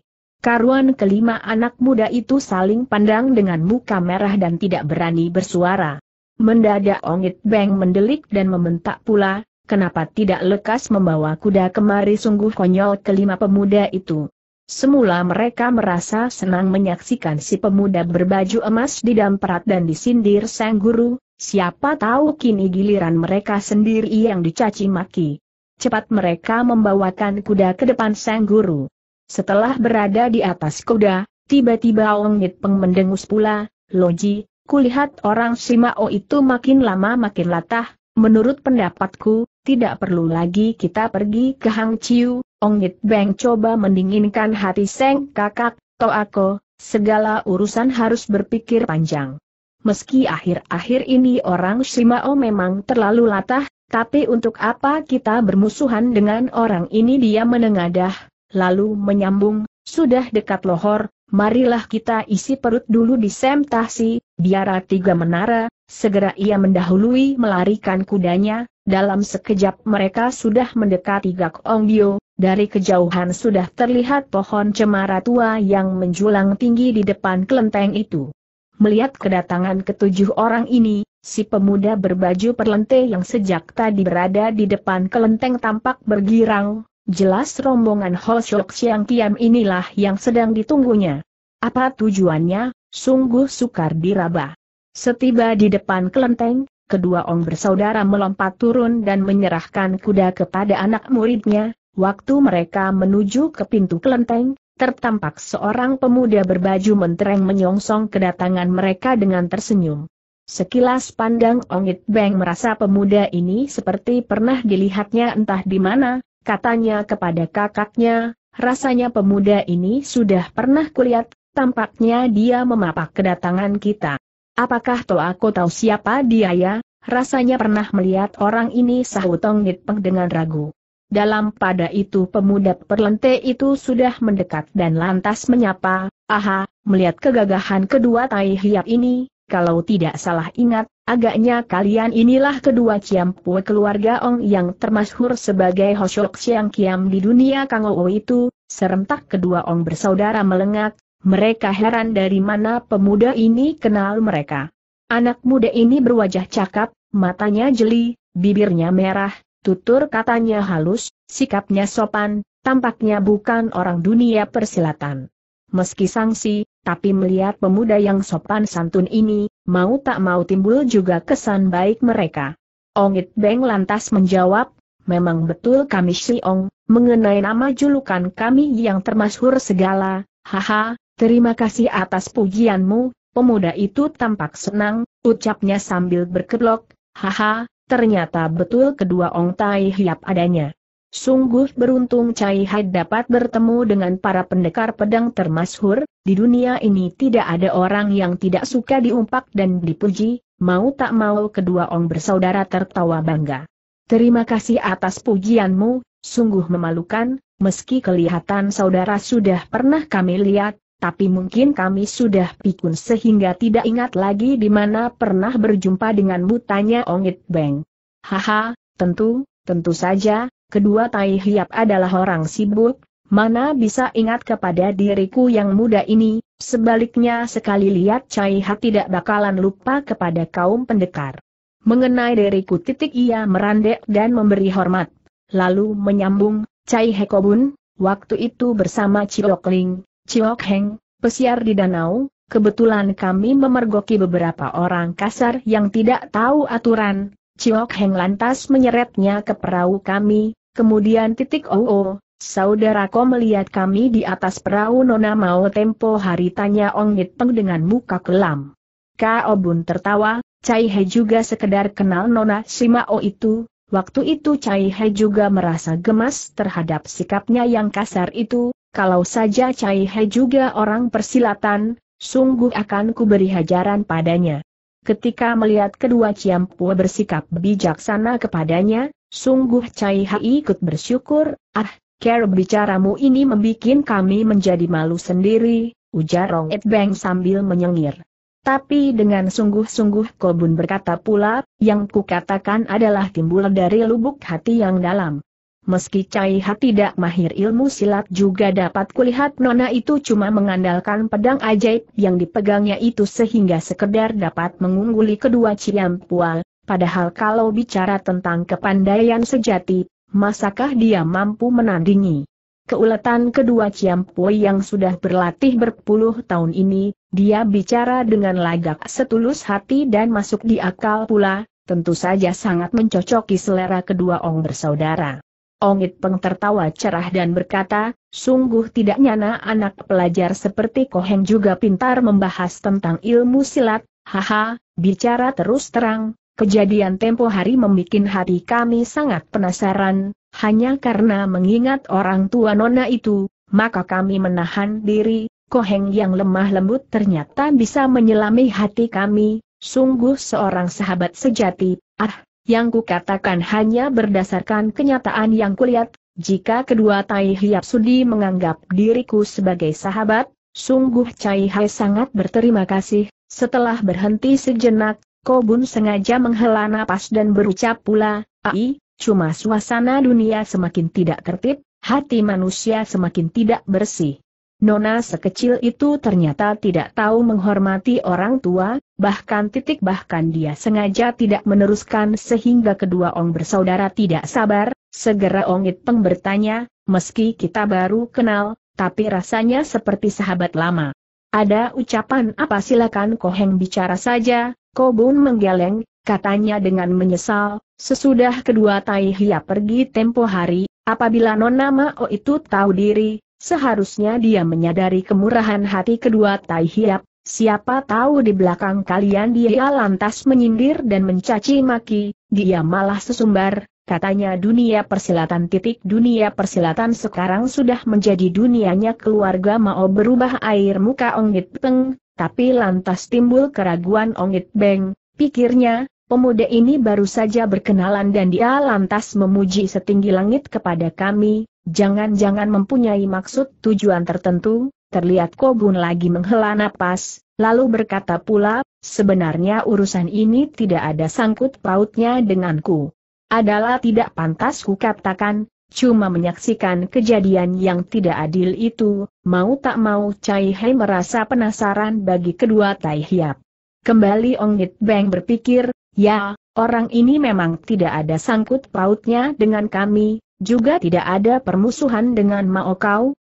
Karuan kelima anak muda itu saling pandang dengan muka merah dan tidak berani bersuara. Mendadak Ongit Beng mendelik dan mementak pula, kenapa tidak lekas membawa kuda kemari sungguh konyol kelima pemuda itu. Semula mereka merasa senang menyaksikan si pemuda berbaju emas di damperat dan disindir sang guru, Siapa tahu kini giliran mereka sendiri yang dicaci maki. Cepat mereka membawakan kuda ke depan sang guru. Setelah berada di atas kuda, tiba-tiba Ong Peng mendengus pula, Loji, kulihat orang Simao itu makin lama makin latah, menurut pendapatku, tidak perlu lagi kita pergi ke Hang Chiu, Ong Beng coba mendinginkan hati Seng kakak, Toako, segala urusan harus berpikir panjang. Meski akhir-akhir ini orang Shimao memang terlalu latah, tapi untuk apa kita bermusuhan dengan orang ini dia menengadah, lalu menyambung, sudah dekat lohor, marilah kita isi perut dulu di Semtasi, biara tiga menara, segera ia mendahului melarikan kudanya, dalam sekejap mereka sudah mendekati Gak Ongbio, dari kejauhan sudah terlihat pohon cemara tua yang menjulang tinggi di depan kelenteng itu. Melihat kedatangan ketujuh orang ini, si pemuda berbaju perlente yang sejak tadi berada di depan kelenteng tampak bergirang, jelas rombongan Holshok Siang Kiam inilah yang sedang ditunggunya. Apa tujuannya, sungguh sukar diraba. Setiba di depan kelenteng, kedua orang bersaudara melompat turun dan menyerahkan kuda kepada anak muridnya, waktu mereka menuju ke pintu kelenteng, tertampak seorang pemuda berbaju mentereng menyongsong kedatangan mereka dengan tersenyum. Sekilas pandang Ongit Beng merasa pemuda ini seperti pernah dilihatnya entah di mana, katanya kepada kakaknya, rasanya pemuda ini sudah pernah kulihat, tampaknya dia memapak kedatangan kita. Apakah toh aku tahu siapa dia ya? Rasanya pernah melihat orang ini sahut Ongit Peng dengan ragu. Dalam pada itu pemuda perlente itu sudah mendekat dan lantas menyapa, aha, melihat kegagahan kedua tai hiap ini, kalau tidak salah ingat, agaknya kalian inilah kedua Ciampu keluarga Ong yang termasyhur sebagai Hoshok Siang Kiam di dunia Kang itu, serentak kedua Ong bersaudara melengak, mereka heran dari mana pemuda ini kenal mereka. Anak muda ini berwajah cakap, matanya jeli, bibirnya merah, Tutur katanya halus, sikapnya sopan, tampaknya bukan orang dunia persilatan. Meski sangsi, tapi melihat pemuda yang sopan santun ini, mau tak mau timbul juga kesan baik mereka. Ongit Beng lantas menjawab, memang betul kami Ong, mengenai nama julukan kami yang termasyhur segala, haha, terima kasih atas pujianmu, pemuda itu tampak senang, ucapnya sambil berkelok, haha, Ternyata betul kedua Ong Tai Hiap adanya. Sungguh beruntung Cai Hai dapat bertemu dengan para pendekar pedang termasyhur, di dunia ini tidak ada orang yang tidak suka diumpak dan dipuji, mau tak mau kedua Ong bersaudara tertawa bangga. Terima kasih atas pujianmu, sungguh memalukan, meski kelihatan saudara sudah pernah kami lihat, tapi mungkin kami sudah pikun sehingga tidak ingat lagi di mana pernah berjumpa dengan butanya Ongit Beng. Haha, tentu, tentu saja, kedua Tai Hiap adalah orang sibuk, mana bisa ingat kepada diriku yang muda ini, sebaliknya sekali lihat Cai Ha tidak bakalan lupa kepada kaum pendekar. Mengenai diriku titik ia merandek dan memberi hormat, lalu menyambung, Cai Hekobun, waktu itu bersama Ciokling, Ciok Heng, pesiar di danau, kebetulan kami memergoki beberapa orang kasar yang tidak tahu aturan, Ciok Heng lantas menyeretnya ke perahu kami, kemudian titik oh oh, saudara ko melihat kami di atas perahu Nona mau tempo hari tanya Ong Nit Peng dengan muka kelam. Ka Obun tertawa, Cai He juga sekedar kenal Nona Sima O oh itu, Waktu itu Cai He juga merasa gemas terhadap sikapnya yang kasar itu, kalau saja Cai He juga orang persilatan, sungguh akan kuberi hajaran padanya. Ketika melihat kedua Ciampua bersikap bijaksana kepadanya, sungguh Cai He ikut bersyukur, ah, care bicaramu ini membuat kami menjadi malu sendiri, ujar Rong Et Beng sambil menyengir. Tapi dengan sungguh-sungguh Kobun berkata pula, yang kukatakan adalah timbul dari lubuk hati yang dalam. Meski Cai Ha tidak mahir ilmu silat juga dapat kulihat Nona itu cuma mengandalkan pedang ajaib yang dipegangnya itu sehingga sekedar dapat mengungguli kedua Ciampual, padahal kalau bicara tentang kepandaian sejati, masakah dia mampu menandingi? Keuletan kedua Ciampual yang sudah berlatih berpuluh tahun ini, dia bicara dengan lagak setulus hati dan masuk di akal pula, tentu saja sangat mencocoki selera kedua orang bersaudara. Ongit Peng tertawa cerah dan berkata, sungguh tidak nyana anak pelajar seperti Koheng juga pintar membahas tentang ilmu silat, haha, bicara terus terang, kejadian tempo hari membuat hati kami sangat penasaran, hanya karena mengingat orang tua nona itu, maka kami menahan diri, Koheng yang lemah lembut ternyata bisa menyelami hati kami, sungguh seorang sahabat sejati, ah, yang kukatakan hanya berdasarkan kenyataan yang kulihat, jika kedua Tai Hiap Sudi menganggap diriku sebagai sahabat, sungguh Cai Hai sangat berterima kasih. Setelah berhenti sejenak, Kobun sengaja menghela napas dan berucap pula, Ai, cuma suasana dunia semakin tidak tertib, hati manusia semakin tidak bersih. Nona sekecil itu ternyata tidak tahu menghormati orang tua, bahkan titik bahkan dia sengaja tidak meneruskan sehingga kedua Ong bersaudara tidak sabar, segera Ong Itpeng bertanya, meski kita baru kenal, tapi rasanya seperti sahabat lama. Ada ucapan apa silakan Koheng bicara saja, Kobun menggeleng, katanya dengan menyesal, sesudah kedua Taihia pergi tempo hari, apabila Nona Mao itu tahu diri, Seharusnya dia menyadari kemurahan hati kedua Tai Hiap, siapa tahu di belakang kalian dia lantas menyindir dan mencaci maki, dia malah sesumbar, katanya dunia persilatan titik dunia persilatan sekarang sudah menjadi dunianya keluarga Mao berubah air muka Ongit Peng, tapi lantas timbul keraguan Ongit Beng, pikirnya, Pemuda ini baru saja berkenalan dan dia lantas memuji setinggi langit kepada kami, jangan-jangan mempunyai maksud tujuan tertentu, terlihat Kobun lagi menghela napas, lalu berkata pula, sebenarnya urusan ini tidak ada sangkut pautnya denganku. Adalah tidak pantas ku katakan, cuma menyaksikan kejadian yang tidak adil itu, mau tak mau Cai Hei merasa penasaran bagi kedua Tai Hiap. Kembali Ong Beng berpikir, Ya, orang ini memang tidak ada sangkut pautnya dengan kami, juga tidak ada permusuhan dengan Mao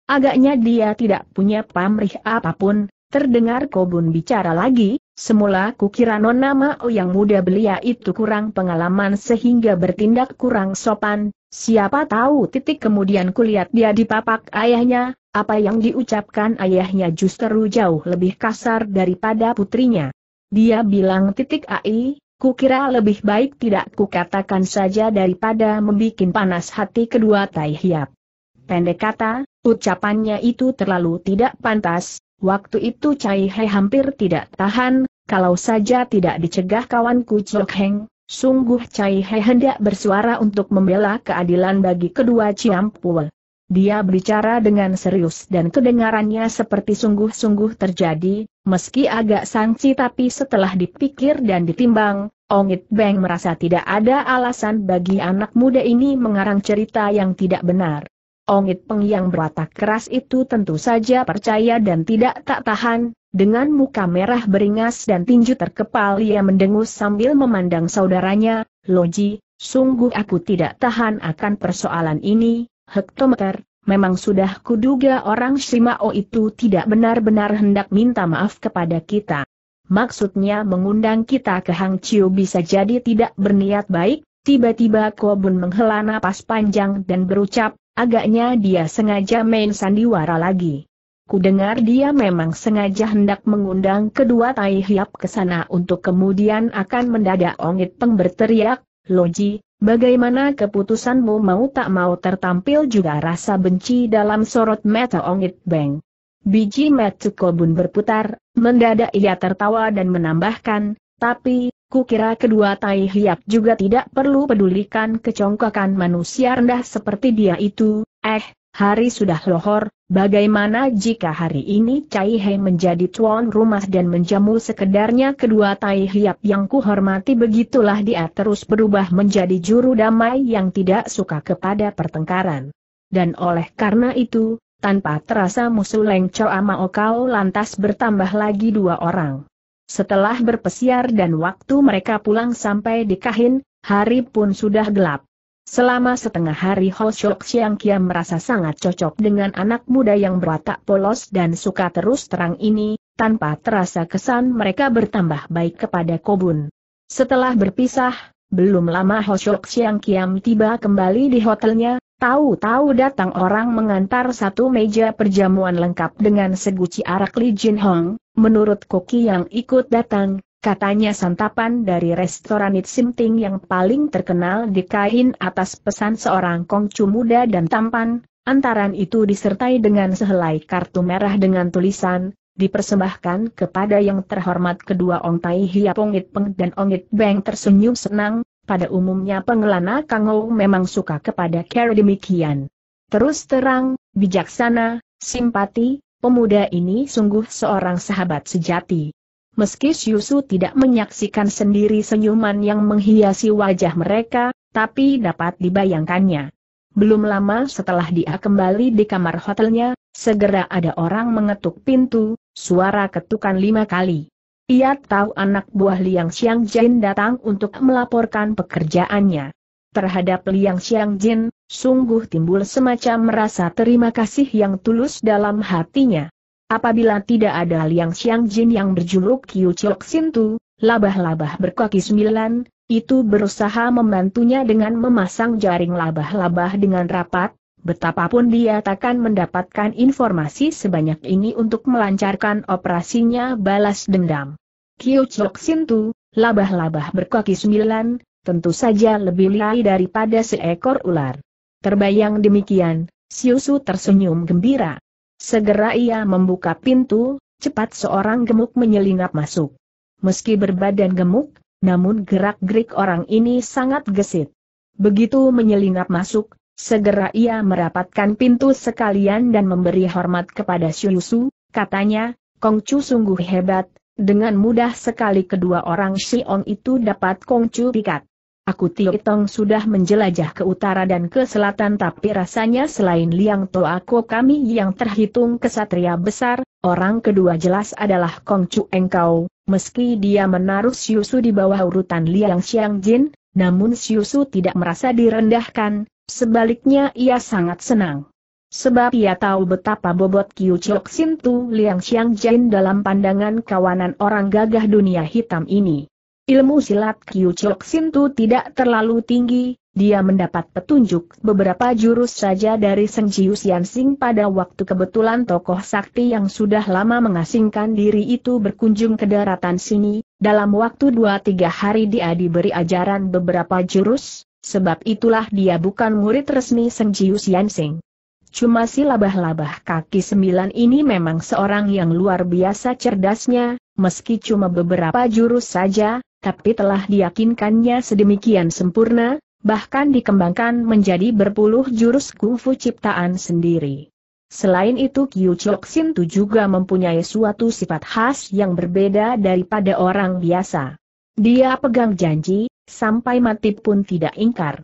agaknya dia tidak punya pamrih apapun, terdengar Kobun bicara lagi, semula kukira nona Mao yang muda belia itu kurang pengalaman sehingga bertindak kurang sopan, siapa tahu titik kemudian kulihat dia dipapak ayahnya, apa yang diucapkan ayahnya justru jauh lebih kasar daripada putrinya. Dia bilang titik AI, Kukira lebih baik tidak kukatakan saja daripada membuat panas hati kedua Tai Hiap. Pendek kata, ucapannya itu terlalu tidak pantas, waktu itu Cai He hampir tidak tahan, kalau saja tidak dicegah kawanku Chok Heng, sungguh Cai He hendak bersuara untuk membela keadilan bagi kedua Ciampul. Dia berbicara dengan serius dan kedengarannya seperti sungguh-sungguh terjadi, meski agak sangsi tapi setelah dipikir dan ditimbang, Ongit Beng merasa tidak ada alasan bagi anak muda ini mengarang cerita yang tidak benar. Ongit Peng yang berwatak keras itu tentu saja percaya dan tidak tak tahan, dengan muka merah beringas dan tinju terkepal ia mendengus sambil memandang saudaranya, Loji, sungguh aku tidak tahan akan persoalan ini, hektometer, memang sudah kuduga orang Shimao itu tidak benar-benar hendak minta maaf kepada kita. Maksudnya mengundang kita ke Hang Chiu bisa jadi tidak berniat baik, tiba-tiba Kobun menghela napas panjang dan berucap, agaknya dia sengaja main sandiwara lagi. Kudengar dia memang sengaja hendak mengundang kedua tai hiap ke sana untuk kemudian akan mendadak ongit peng berteriak, Loji, Bagaimana keputusanmu mau tak mau tertampil juga rasa benci dalam sorot mata Ongit Beng. Biji kobun berputar, mendadak ia tertawa dan menambahkan, tapi, kukira kedua tai hiap juga tidak perlu pedulikan kecongkakan manusia rendah seperti dia itu, eh, Hari sudah lohor, bagaimana jika hari ini Cai He menjadi tuan rumah dan menjamu sekedarnya kedua Tai Hiap yang kuhormati begitulah dia terus berubah menjadi juru damai yang tidak suka kepada pertengkaran. Dan oleh karena itu, tanpa terasa musuh Leng Chow Mao Kau lantas bertambah lagi dua orang. Setelah berpesiar dan waktu mereka pulang sampai di Kahin, hari pun sudah gelap. Selama setengah hari Ho Shok Siang Kiam merasa sangat cocok dengan anak muda yang berwatak polos dan suka terus terang ini, tanpa terasa kesan mereka bertambah baik kepada Kobun. Setelah berpisah, belum lama Ho Shok Siang Kiam tiba kembali di hotelnya, tahu-tahu datang orang mengantar satu meja perjamuan lengkap dengan seguci arak Li Jin Hong, menurut koki yang ikut datang, Katanya santapan dari restoran It Simting yang paling terkenal di kain atas pesan seorang kongcu muda dan tampan, antaran itu disertai dengan sehelai kartu merah dengan tulisan, dipersembahkan kepada yang terhormat kedua Ong Tai Hiap It Peng dan Ongit Beng tersenyum senang, pada umumnya pengelana Kangou memang suka kepada care demikian. Terus terang, bijaksana, simpati, pemuda ini sungguh seorang sahabat sejati. Meski Syusu tidak menyaksikan sendiri senyuman yang menghiasi wajah mereka, tapi dapat dibayangkannya. Belum lama setelah dia kembali di kamar hotelnya, segera ada orang mengetuk pintu, suara ketukan lima kali. Ia tahu anak buah Liang Xiang Jin datang untuk melaporkan pekerjaannya. Terhadap Liang Xiang Jin, sungguh timbul semacam merasa terima kasih yang tulus dalam hatinya. Apabila tidak ada Liang Xiang Jin yang berjuluk Kiu Chok Sin Tu, labah-labah berkaki sembilan, itu berusaha membantunya dengan memasang jaring labah-labah dengan rapat, betapapun dia takkan mendapatkan informasi sebanyak ini untuk melancarkan operasinya balas dendam. Kiu Chok Sin Tu, labah-labah berkaki sembilan, tentu saja lebih liai daripada seekor ular. Terbayang demikian, Siusu tersenyum gembira. Segera ia membuka pintu, cepat seorang gemuk menyelinap masuk. Meski berbadan gemuk, namun gerak-gerik orang ini sangat gesit. Begitu menyelinap masuk, segera ia merapatkan pintu sekalian dan memberi hormat kepada Syusu, katanya, Kongcu sungguh hebat, dengan mudah sekali kedua orang Xiong itu dapat Kongcu pikat. Aku Tong sudah menjelajah ke utara dan ke selatan tapi rasanya selain Liang aku kami yang terhitung kesatria besar, orang kedua jelas adalah Kong Chu Engkau, meski dia menaruh Siusu di bawah urutan Liang Xiang Jin, namun Siusu tidak merasa direndahkan, sebaliknya ia sangat senang. Sebab ia tahu betapa bobot Kiu Chok Sin Tu Liang Xiang Jin dalam pandangan kawanan orang gagah dunia hitam ini. Ilmu silat Chok Sintu tidak terlalu tinggi, dia mendapat petunjuk beberapa jurus saja dari Seng Jiu Sing pada waktu kebetulan tokoh sakti yang sudah lama mengasingkan diri itu berkunjung ke daratan sini, dalam waktu 2-3 hari dia diberi ajaran beberapa jurus, sebab itulah dia bukan murid resmi Seng Jiu Sing. Cuma si labah-labah kaki sembilan ini memang seorang yang luar biasa cerdasnya, meski cuma beberapa jurus saja, tapi telah diyakinkannya sedemikian sempurna, bahkan dikembangkan menjadi berpuluh jurus kungfu ciptaan sendiri. Selain itu Kyu Chok Sin Tu juga mempunyai suatu sifat khas yang berbeda daripada orang biasa. Dia pegang janji, sampai mati pun tidak ingkar.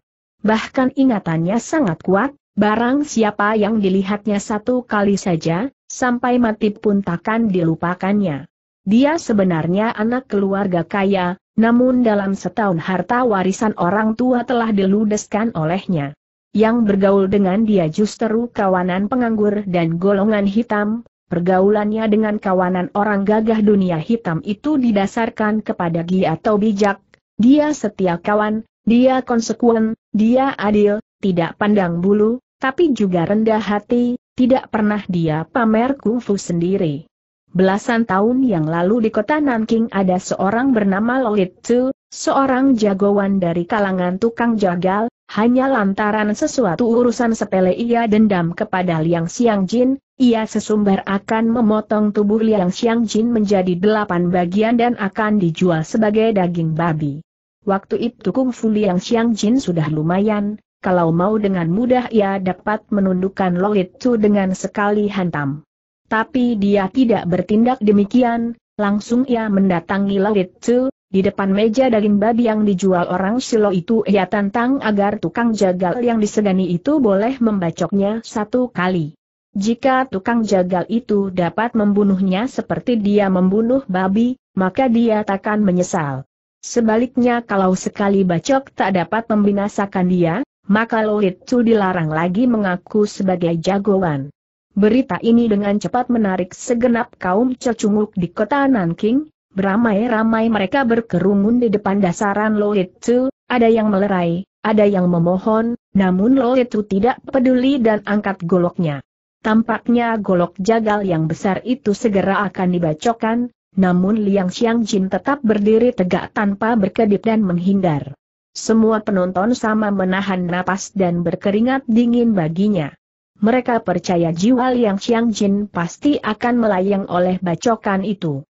Bahkan ingatannya sangat kuat, barang siapa yang dilihatnya satu kali saja, sampai mati pun takkan dilupakannya. Dia sebenarnya anak keluarga kaya, namun dalam setahun harta warisan orang tua telah diludeskan olehnya. Yang bergaul dengan dia justru kawanan penganggur dan golongan hitam, pergaulannya dengan kawanan orang gagah dunia hitam itu didasarkan kepada gia atau bijak, dia setia kawan, dia konsekuen, dia adil, tidak pandang bulu, tapi juga rendah hati, tidak pernah dia pamer kungfu sendiri. Belasan tahun yang lalu di kota Nanking ada seorang bernama Lolit Tzu, seorang jagoan dari kalangan tukang jagal, hanya lantaran sesuatu urusan sepele ia dendam kepada Liang Xiangjin, ia sesumbar akan memotong tubuh Liang Xiangjin menjadi delapan bagian dan akan dijual sebagai daging babi. Waktu itu Kung Fu Liang Xiangjin sudah lumayan, kalau mau dengan mudah ia dapat menundukkan Lolit Tzu dengan sekali hantam. Tapi dia tidak bertindak demikian, langsung ia mendatangi Lalit Tzu, di depan meja daging babi yang dijual orang Silo itu ia tantang agar tukang jagal yang disegani itu boleh membacoknya satu kali. Jika tukang jagal itu dapat membunuhnya seperti dia membunuh babi, maka dia takkan menyesal. Sebaliknya kalau sekali bacok tak dapat membinasakan dia, maka Lohit Tzu dilarang lagi mengaku sebagai jagoan. Berita ini dengan cepat menarik segenap kaum cecunguk di kota Nanking, beramai-ramai mereka berkerumun di depan dasaran Lo Itu, ada yang melerai, ada yang memohon, namun Lo Itu tidak peduli dan angkat goloknya. Tampaknya golok jagal yang besar itu segera akan dibacokan. namun Liang Xiang Jin tetap berdiri tegak tanpa berkedip dan menghindar. Semua penonton sama menahan napas dan berkeringat dingin baginya mereka percaya jiwa Liang Jin pasti akan melayang oleh bacokan itu.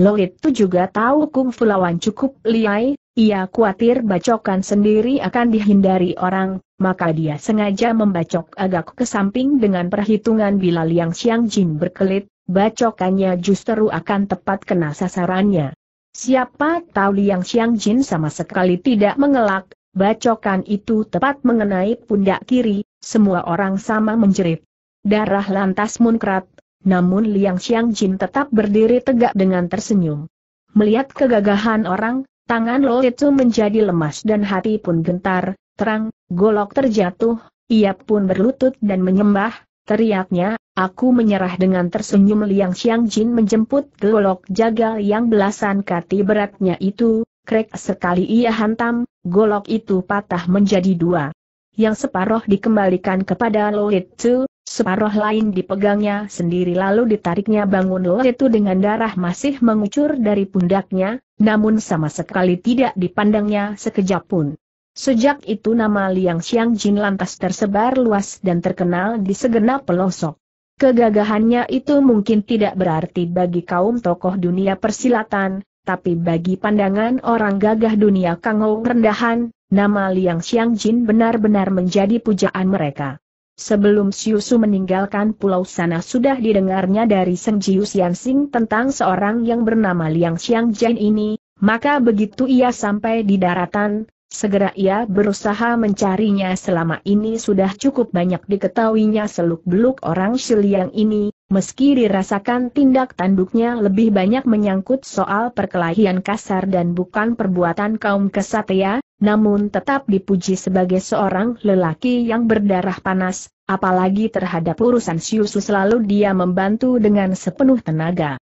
Lo itu juga tahu kungfu lawan cukup liai, ia khawatir bacokan sendiri akan dihindari orang, maka dia sengaja membacok agak ke samping dengan perhitungan bila Liang Jin berkelit, bacokannya justru akan tepat kena sasarannya. Siapa tahu Liang Jin sama sekali tidak mengelak, bacokan itu tepat mengenai pundak kiri, semua orang sama menjerit. Darah lantas munkrat, namun Liang Xiang Jin tetap berdiri tegak dengan tersenyum. Melihat kegagahan orang, tangan Lo itu menjadi lemas dan hati pun gentar, terang, golok terjatuh, ia pun berlutut dan menyembah, teriaknya, aku menyerah dengan tersenyum Liang Xiang Jin menjemput golok jagal yang belasan kati beratnya itu, krek sekali ia hantam, golok itu patah menjadi dua yang separoh dikembalikan kepada Lo Itu, separoh lain dipegangnya sendiri lalu ditariknya bangun Lo Itu dengan darah masih mengucur dari pundaknya, namun sama sekali tidak dipandangnya sekejap pun. Sejak itu nama Liang Xiang Jin lantas tersebar luas dan terkenal di segenap pelosok. Kegagahannya itu mungkin tidak berarti bagi kaum tokoh dunia persilatan, tapi bagi pandangan orang gagah dunia kangau rendahan, Nama Liang Xiang Jin benar-benar menjadi pujaan mereka. Sebelum Siusu meninggalkan pulau sana sudah didengarnya dari Seng Jiu Xianxing tentang seorang yang bernama Liang Xiang Jin ini, maka begitu ia sampai di daratan, Segera ia berusaha mencarinya selama ini sudah cukup banyak diketahuinya seluk-beluk orang Shiliang ini, meski dirasakan tindak tanduknya lebih banyak menyangkut soal perkelahian kasar dan bukan perbuatan kaum kesatria, namun tetap dipuji sebagai seorang lelaki yang berdarah panas, apalagi terhadap urusan Siusu selalu dia membantu dengan sepenuh tenaga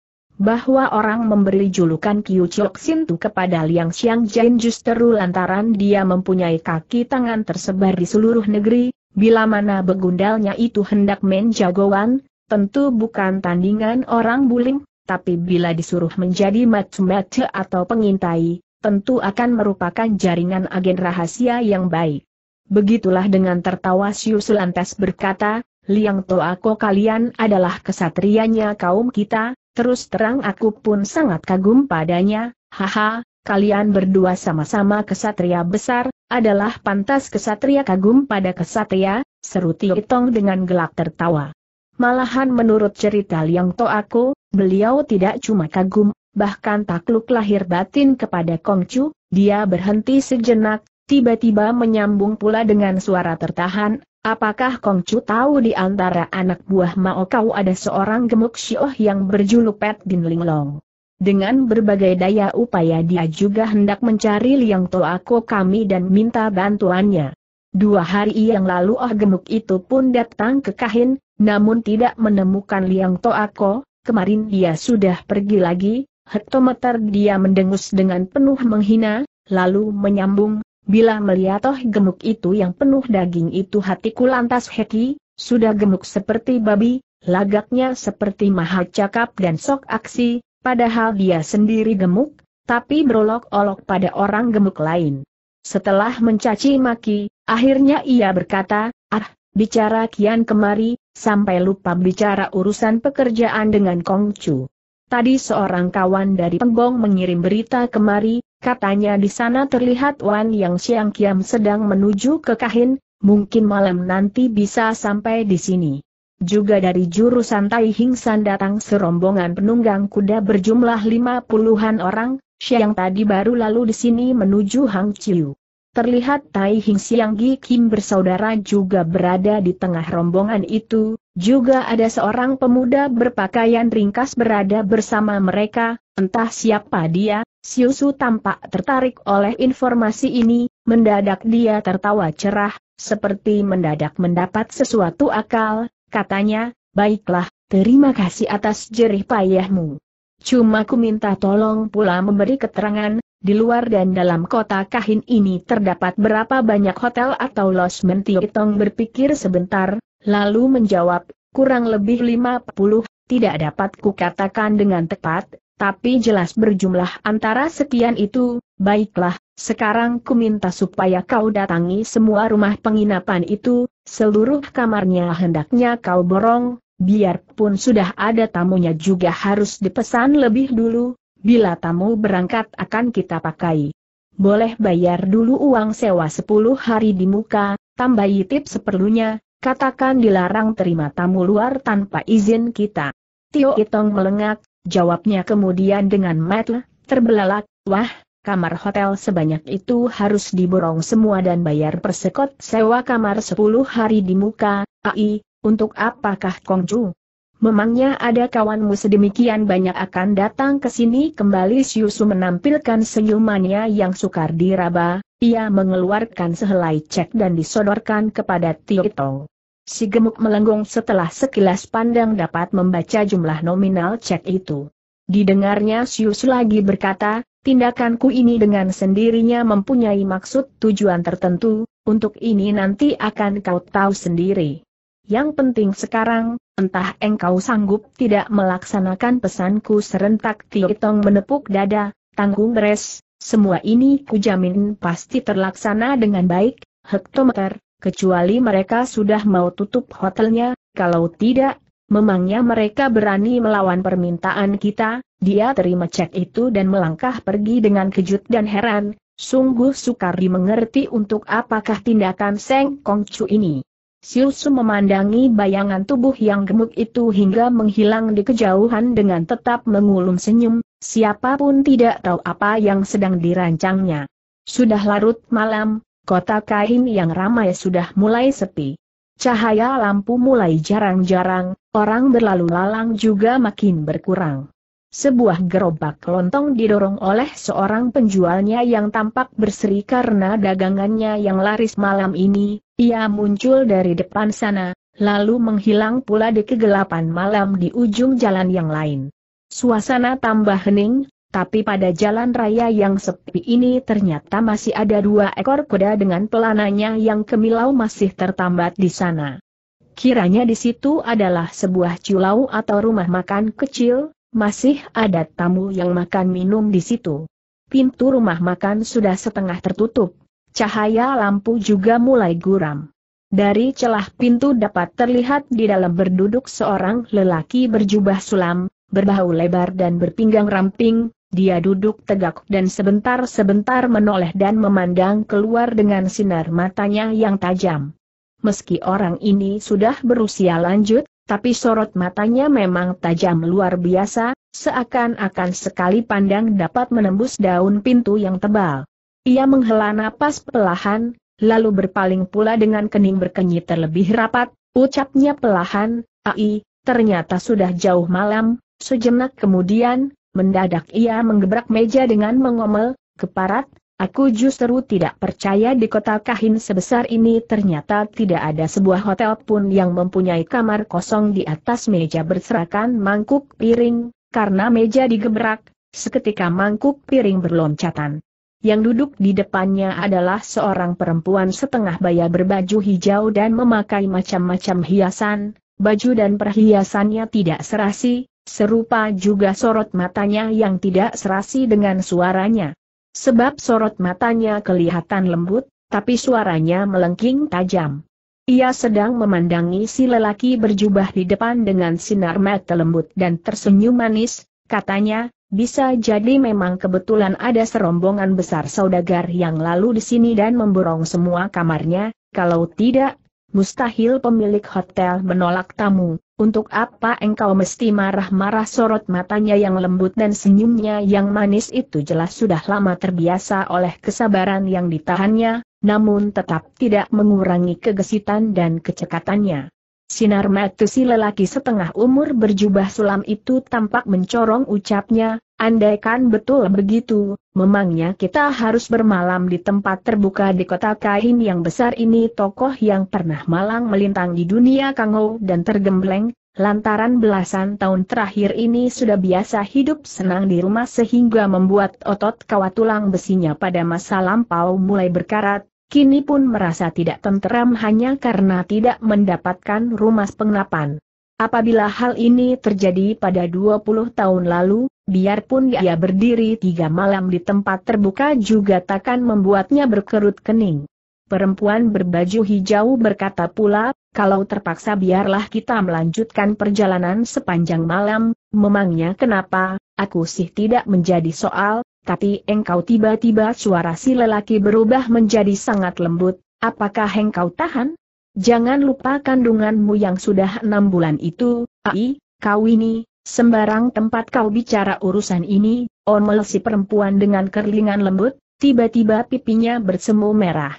bahwa orang memberi julukan Kiu Chok Sintu kepada Liang Xiang Jain justru lantaran dia mempunyai kaki tangan tersebar di seluruh negeri, bila mana begundalnya itu hendak main tentu bukan tandingan orang buling, tapi bila disuruh menjadi matchmaker atau pengintai, tentu akan merupakan jaringan agen rahasia yang baik. Begitulah dengan tertawa Siu Sulantes berkata, Liang Toako kalian adalah kesatrianya kaum kita, Terus terang aku pun sangat kagum padanya, haha, kalian berdua sama-sama kesatria besar, adalah pantas kesatria kagum pada kesatria, seru Tong dengan gelak tertawa. Malahan menurut cerita Liang To aku, beliau tidak cuma kagum, bahkan takluk lahir batin kepada Kong Chu. dia berhenti sejenak, tiba-tiba menyambung pula dengan suara tertahan, Apakah Kong Chu tahu di antara anak buah Mao Kau ada seorang gemuk Xioh yang berjuluk Pet Din Long? Dengan berbagai daya upaya dia juga hendak mencari Liang Toako kami dan minta bantuannya. Dua hari yang lalu oh gemuk itu pun datang ke Kahin, namun tidak menemukan Liang Toako, kemarin dia sudah pergi lagi, hektometer dia mendengus dengan penuh menghina, lalu menyambung, Bila melihat toh gemuk itu yang penuh daging itu hatiku lantas heki, sudah gemuk seperti babi, lagaknya seperti maha cakap dan sok aksi, padahal dia sendiri gemuk, tapi berolok-olok pada orang gemuk lain. Setelah mencaci maki, akhirnya ia berkata, ah, bicara kian kemari, sampai lupa bicara urusan pekerjaan dengan Kongcu. Tadi seorang kawan dari penggong mengirim berita kemari, Katanya di sana terlihat Wan Yang Siang Kiam sedang menuju ke Kahin, mungkin malam nanti bisa sampai di sini. Juga dari jurusan Tai Hingsan datang serombongan penunggang kuda berjumlah lima puluhan orang, Siang tadi baru lalu di sini menuju Hang Chiu. Terlihat Tai Hing Siang Gi Kim bersaudara juga berada di tengah rombongan itu, juga ada seorang pemuda berpakaian ringkas berada bersama mereka, entah siapa dia, Siusu tampak tertarik oleh informasi ini, mendadak dia tertawa cerah, seperti mendadak mendapat sesuatu akal, katanya, baiklah, terima kasih atas jerih payahmu. Cuma ku minta tolong pula memberi keterangan, di luar dan dalam kota Kahin ini terdapat berapa banyak hotel atau losmen mentiotong berpikir sebentar, lalu menjawab, kurang lebih lima puluh, tidak dapat kukatakan dengan tepat, tapi jelas berjumlah antara sekian itu, baiklah, sekarang ku minta supaya kau datangi semua rumah penginapan itu, seluruh kamarnya hendaknya kau borong, biarpun sudah ada tamunya juga harus dipesan lebih dulu, bila tamu berangkat akan kita pakai. Boleh bayar dulu uang sewa 10 hari di muka, tambahi tip seperlunya, katakan dilarang terima tamu luar tanpa izin kita. Tio Itong melengak, Jawabnya kemudian dengan metel, terbelalak, wah, kamar hotel sebanyak itu harus diborong semua dan bayar persekot sewa kamar 10 hari di muka, ai, untuk apakah Kongju? Memangnya ada kawanmu sedemikian banyak akan datang ke sini kembali Siusu menampilkan senyumannya yang sukar diraba, ia mengeluarkan sehelai cek dan disodorkan kepada Tio Tong. Si gemuk melenggung setelah sekilas pandang dapat membaca jumlah nominal cek itu. Didengarnya Sius lagi berkata, tindakanku ini dengan sendirinya mempunyai maksud tujuan tertentu, untuk ini nanti akan kau tahu sendiri. Yang penting sekarang, entah engkau sanggup tidak melaksanakan pesanku serentak Tiotong menepuk dada, tanggung beres, semua ini kujamin pasti terlaksana dengan baik, hektometer, kecuali mereka sudah mau tutup hotelnya, kalau tidak, memangnya mereka berani melawan permintaan kita, dia terima cek itu dan melangkah pergi dengan kejut dan heran, sungguh sukar dimengerti untuk apakah tindakan Seng Kongcu ini. Su memandangi bayangan tubuh yang gemuk itu hingga menghilang di kejauhan dengan tetap mengulum senyum, siapapun tidak tahu apa yang sedang dirancangnya. Sudah larut malam, Kota kain yang ramai sudah mulai sepi. Cahaya lampu mulai jarang-jarang, orang berlalu lalang juga makin berkurang. Sebuah gerobak lontong didorong oleh seorang penjualnya yang tampak berseri karena dagangannya yang laris malam ini, ia muncul dari depan sana, lalu menghilang pula di kegelapan malam di ujung jalan yang lain. Suasana tambah hening, tapi pada jalan raya yang sepi ini ternyata masih ada dua ekor kuda dengan pelananya yang kemilau masih tertambat di sana. Kiranya di situ adalah sebuah culau atau rumah makan kecil, masih ada tamu yang makan minum di situ. Pintu rumah makan sudah setengah tertutup. Cahaya lampu juga mulai guram. Dari celah pintu dapat terlihat di dalam berduduk seorang lelaki berjubah sulam, berbahu lebar dan berpinggang ramping, dia duduk tegak dan sebentar-sebentar menoleh dan memandang keluar dengan sinar matanya yang tajam. Meski orang ini sudah berusia lanjut, tapi sorot matanya memang tajam luar biasa, seakan-akan sekali pandang dapat menembus daun pintu yang tebal. Ia menghela napas pelahan, lalu berpaling pula dengan kening berkenyit terlebih rapat, ucapnya pelahan, ai, ternyata sudah jauh malam, sejenak kemudian, Mendadak ia menggebrak meja dengan mengomel, keparat, aku justru tidak percaya di kota kahin sebesar ini ternyata tidak ada sebuah hotel pun yang mempunyai kamar kosong di atas meja berserakan mangkuk piring, karena meja digebrak, seketika mangkuk piring berloncatan. Yang duduk di depannya adalah seorang perempuan setengah baya berbaju hijau dan memakai macam-macam hiasan, baju dan perhiasannya tidak serasi, serupa juga sorot matanya yang tidak serasi dengan suaranya. Sebab sorot matanya kelihatan lembut, tapi suaranya melengking tajam. Ia sedang memandangi si lelaki berjubah di depan dengan sinar mata lembut dan tersenyum manis, katanya, bisa jadi memang kebetulan ada serombongan besar saudagar yang lalu di sini dan memborong semua kamarnya, kalau tidak, Mustahil pemilik hotel menolak tamu. Untuk apa engkau mesti marah-marah sorot matanya yang lembut dan senyumnya yang manis itu jelas sudah lama terbiasa oleh kesabaran yang ditahannya, namun tetap tidak mengurangi kegesitan dan kecekatannya. Sinar mata si lelaki setengah umur berjubah sulam itu tampak mencorong ucapnya, andaikan betul begitu, memangnya kita harus bermalam di tempat terbuka di kota kain yang besar ini tokoh yang pernah malang melintang di dunia kango dan tergembleng, lantaran belasan tahun terakhir ini sudah biasa hidup senang di rumah sehingga membuat otot kawat tulang besinya pada masa lampau mulai berkarat, kini pun merasa tidak tenteram hanya karena tidak mendapatkan rumah penginapan. Apabila hal ini terjadi pada 20 tahun lalu, biarpun ia berdiri tiga malam di tempat terbuka juga takkan membuatnya berkerut kening. Perempuan berbaju hijau berkata pula, kalau terpaksa biarlah kita melanjutkan perjalanan sepanjang malam, memangnya kenapa, aku sih tidak menjadi soal, tapi engkau tiba-tiba suara si lelaki berubah menjadi sangat lembut, apakah engkau tahan? Jangan lupa kandunganmu yang sudah enam bulan itu, ai, kau ini, sembarang tempat kau bicara urusan ini, omel si perempuan dengan kerlingan lembut, tiba-tiba pipinya bersemu merah.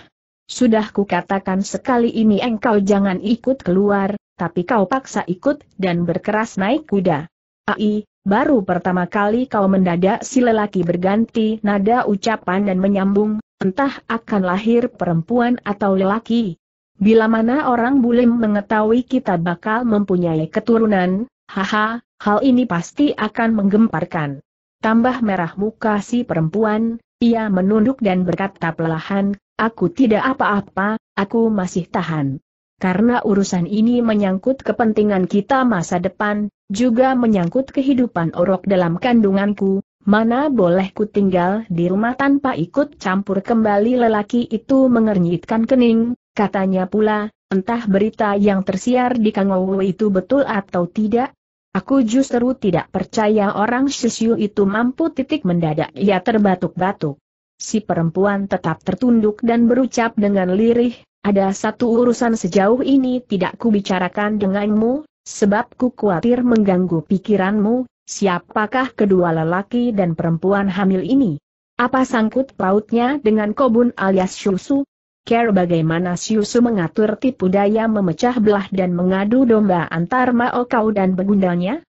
Sudah kukatakan sekali ini engkau jangan ikut keluar, tapi kau paksa ikut dan berkeras naik kuda. Ai, Baru pertama kali kau mendadak si lelaki berganti nada ucapan dan menyambung, entah akan lahir perempuan atau lelaki. Bila mana orang bulim mengetahui kita bakal mempunyai keturunan, haha, hal ini pasti akan menggemparkan. Tambah merah muka si perempuan, ia menunduk dan berkata pelahan, aku tidak apa-apa, aku masih tahan karena urusan ini menyangkut kepentingan kita masa depan, juga menyangkut kehidupan orok dalam kandunganku, mana boleh ku tinggal di rumah tanpa ikut campur kembali lelaki itu mengernyitkan kening, katanya pula, entah berita yang tersiar di Kangowo itu betul atau tidak, Aku justru tidak percaya orang Sisyu itu mampu titik mendadak ia terbatuk-batuk. Si perempuan tetap tertunduk dan berucap dengan lirih, ada satu urusan sejauh ini tidak kubicarakan denganmu, sebab ku khawatir mengganggu pikiranmu, siapakah kedua lelaki dan perempuan hamil ini? Apa sangkut pautnya dengan kobun alias Syusu? Care bagaimana Syusu mengatur tipu daya memecah belah dan mengadu domba antar Mao Kau dan begundalnya?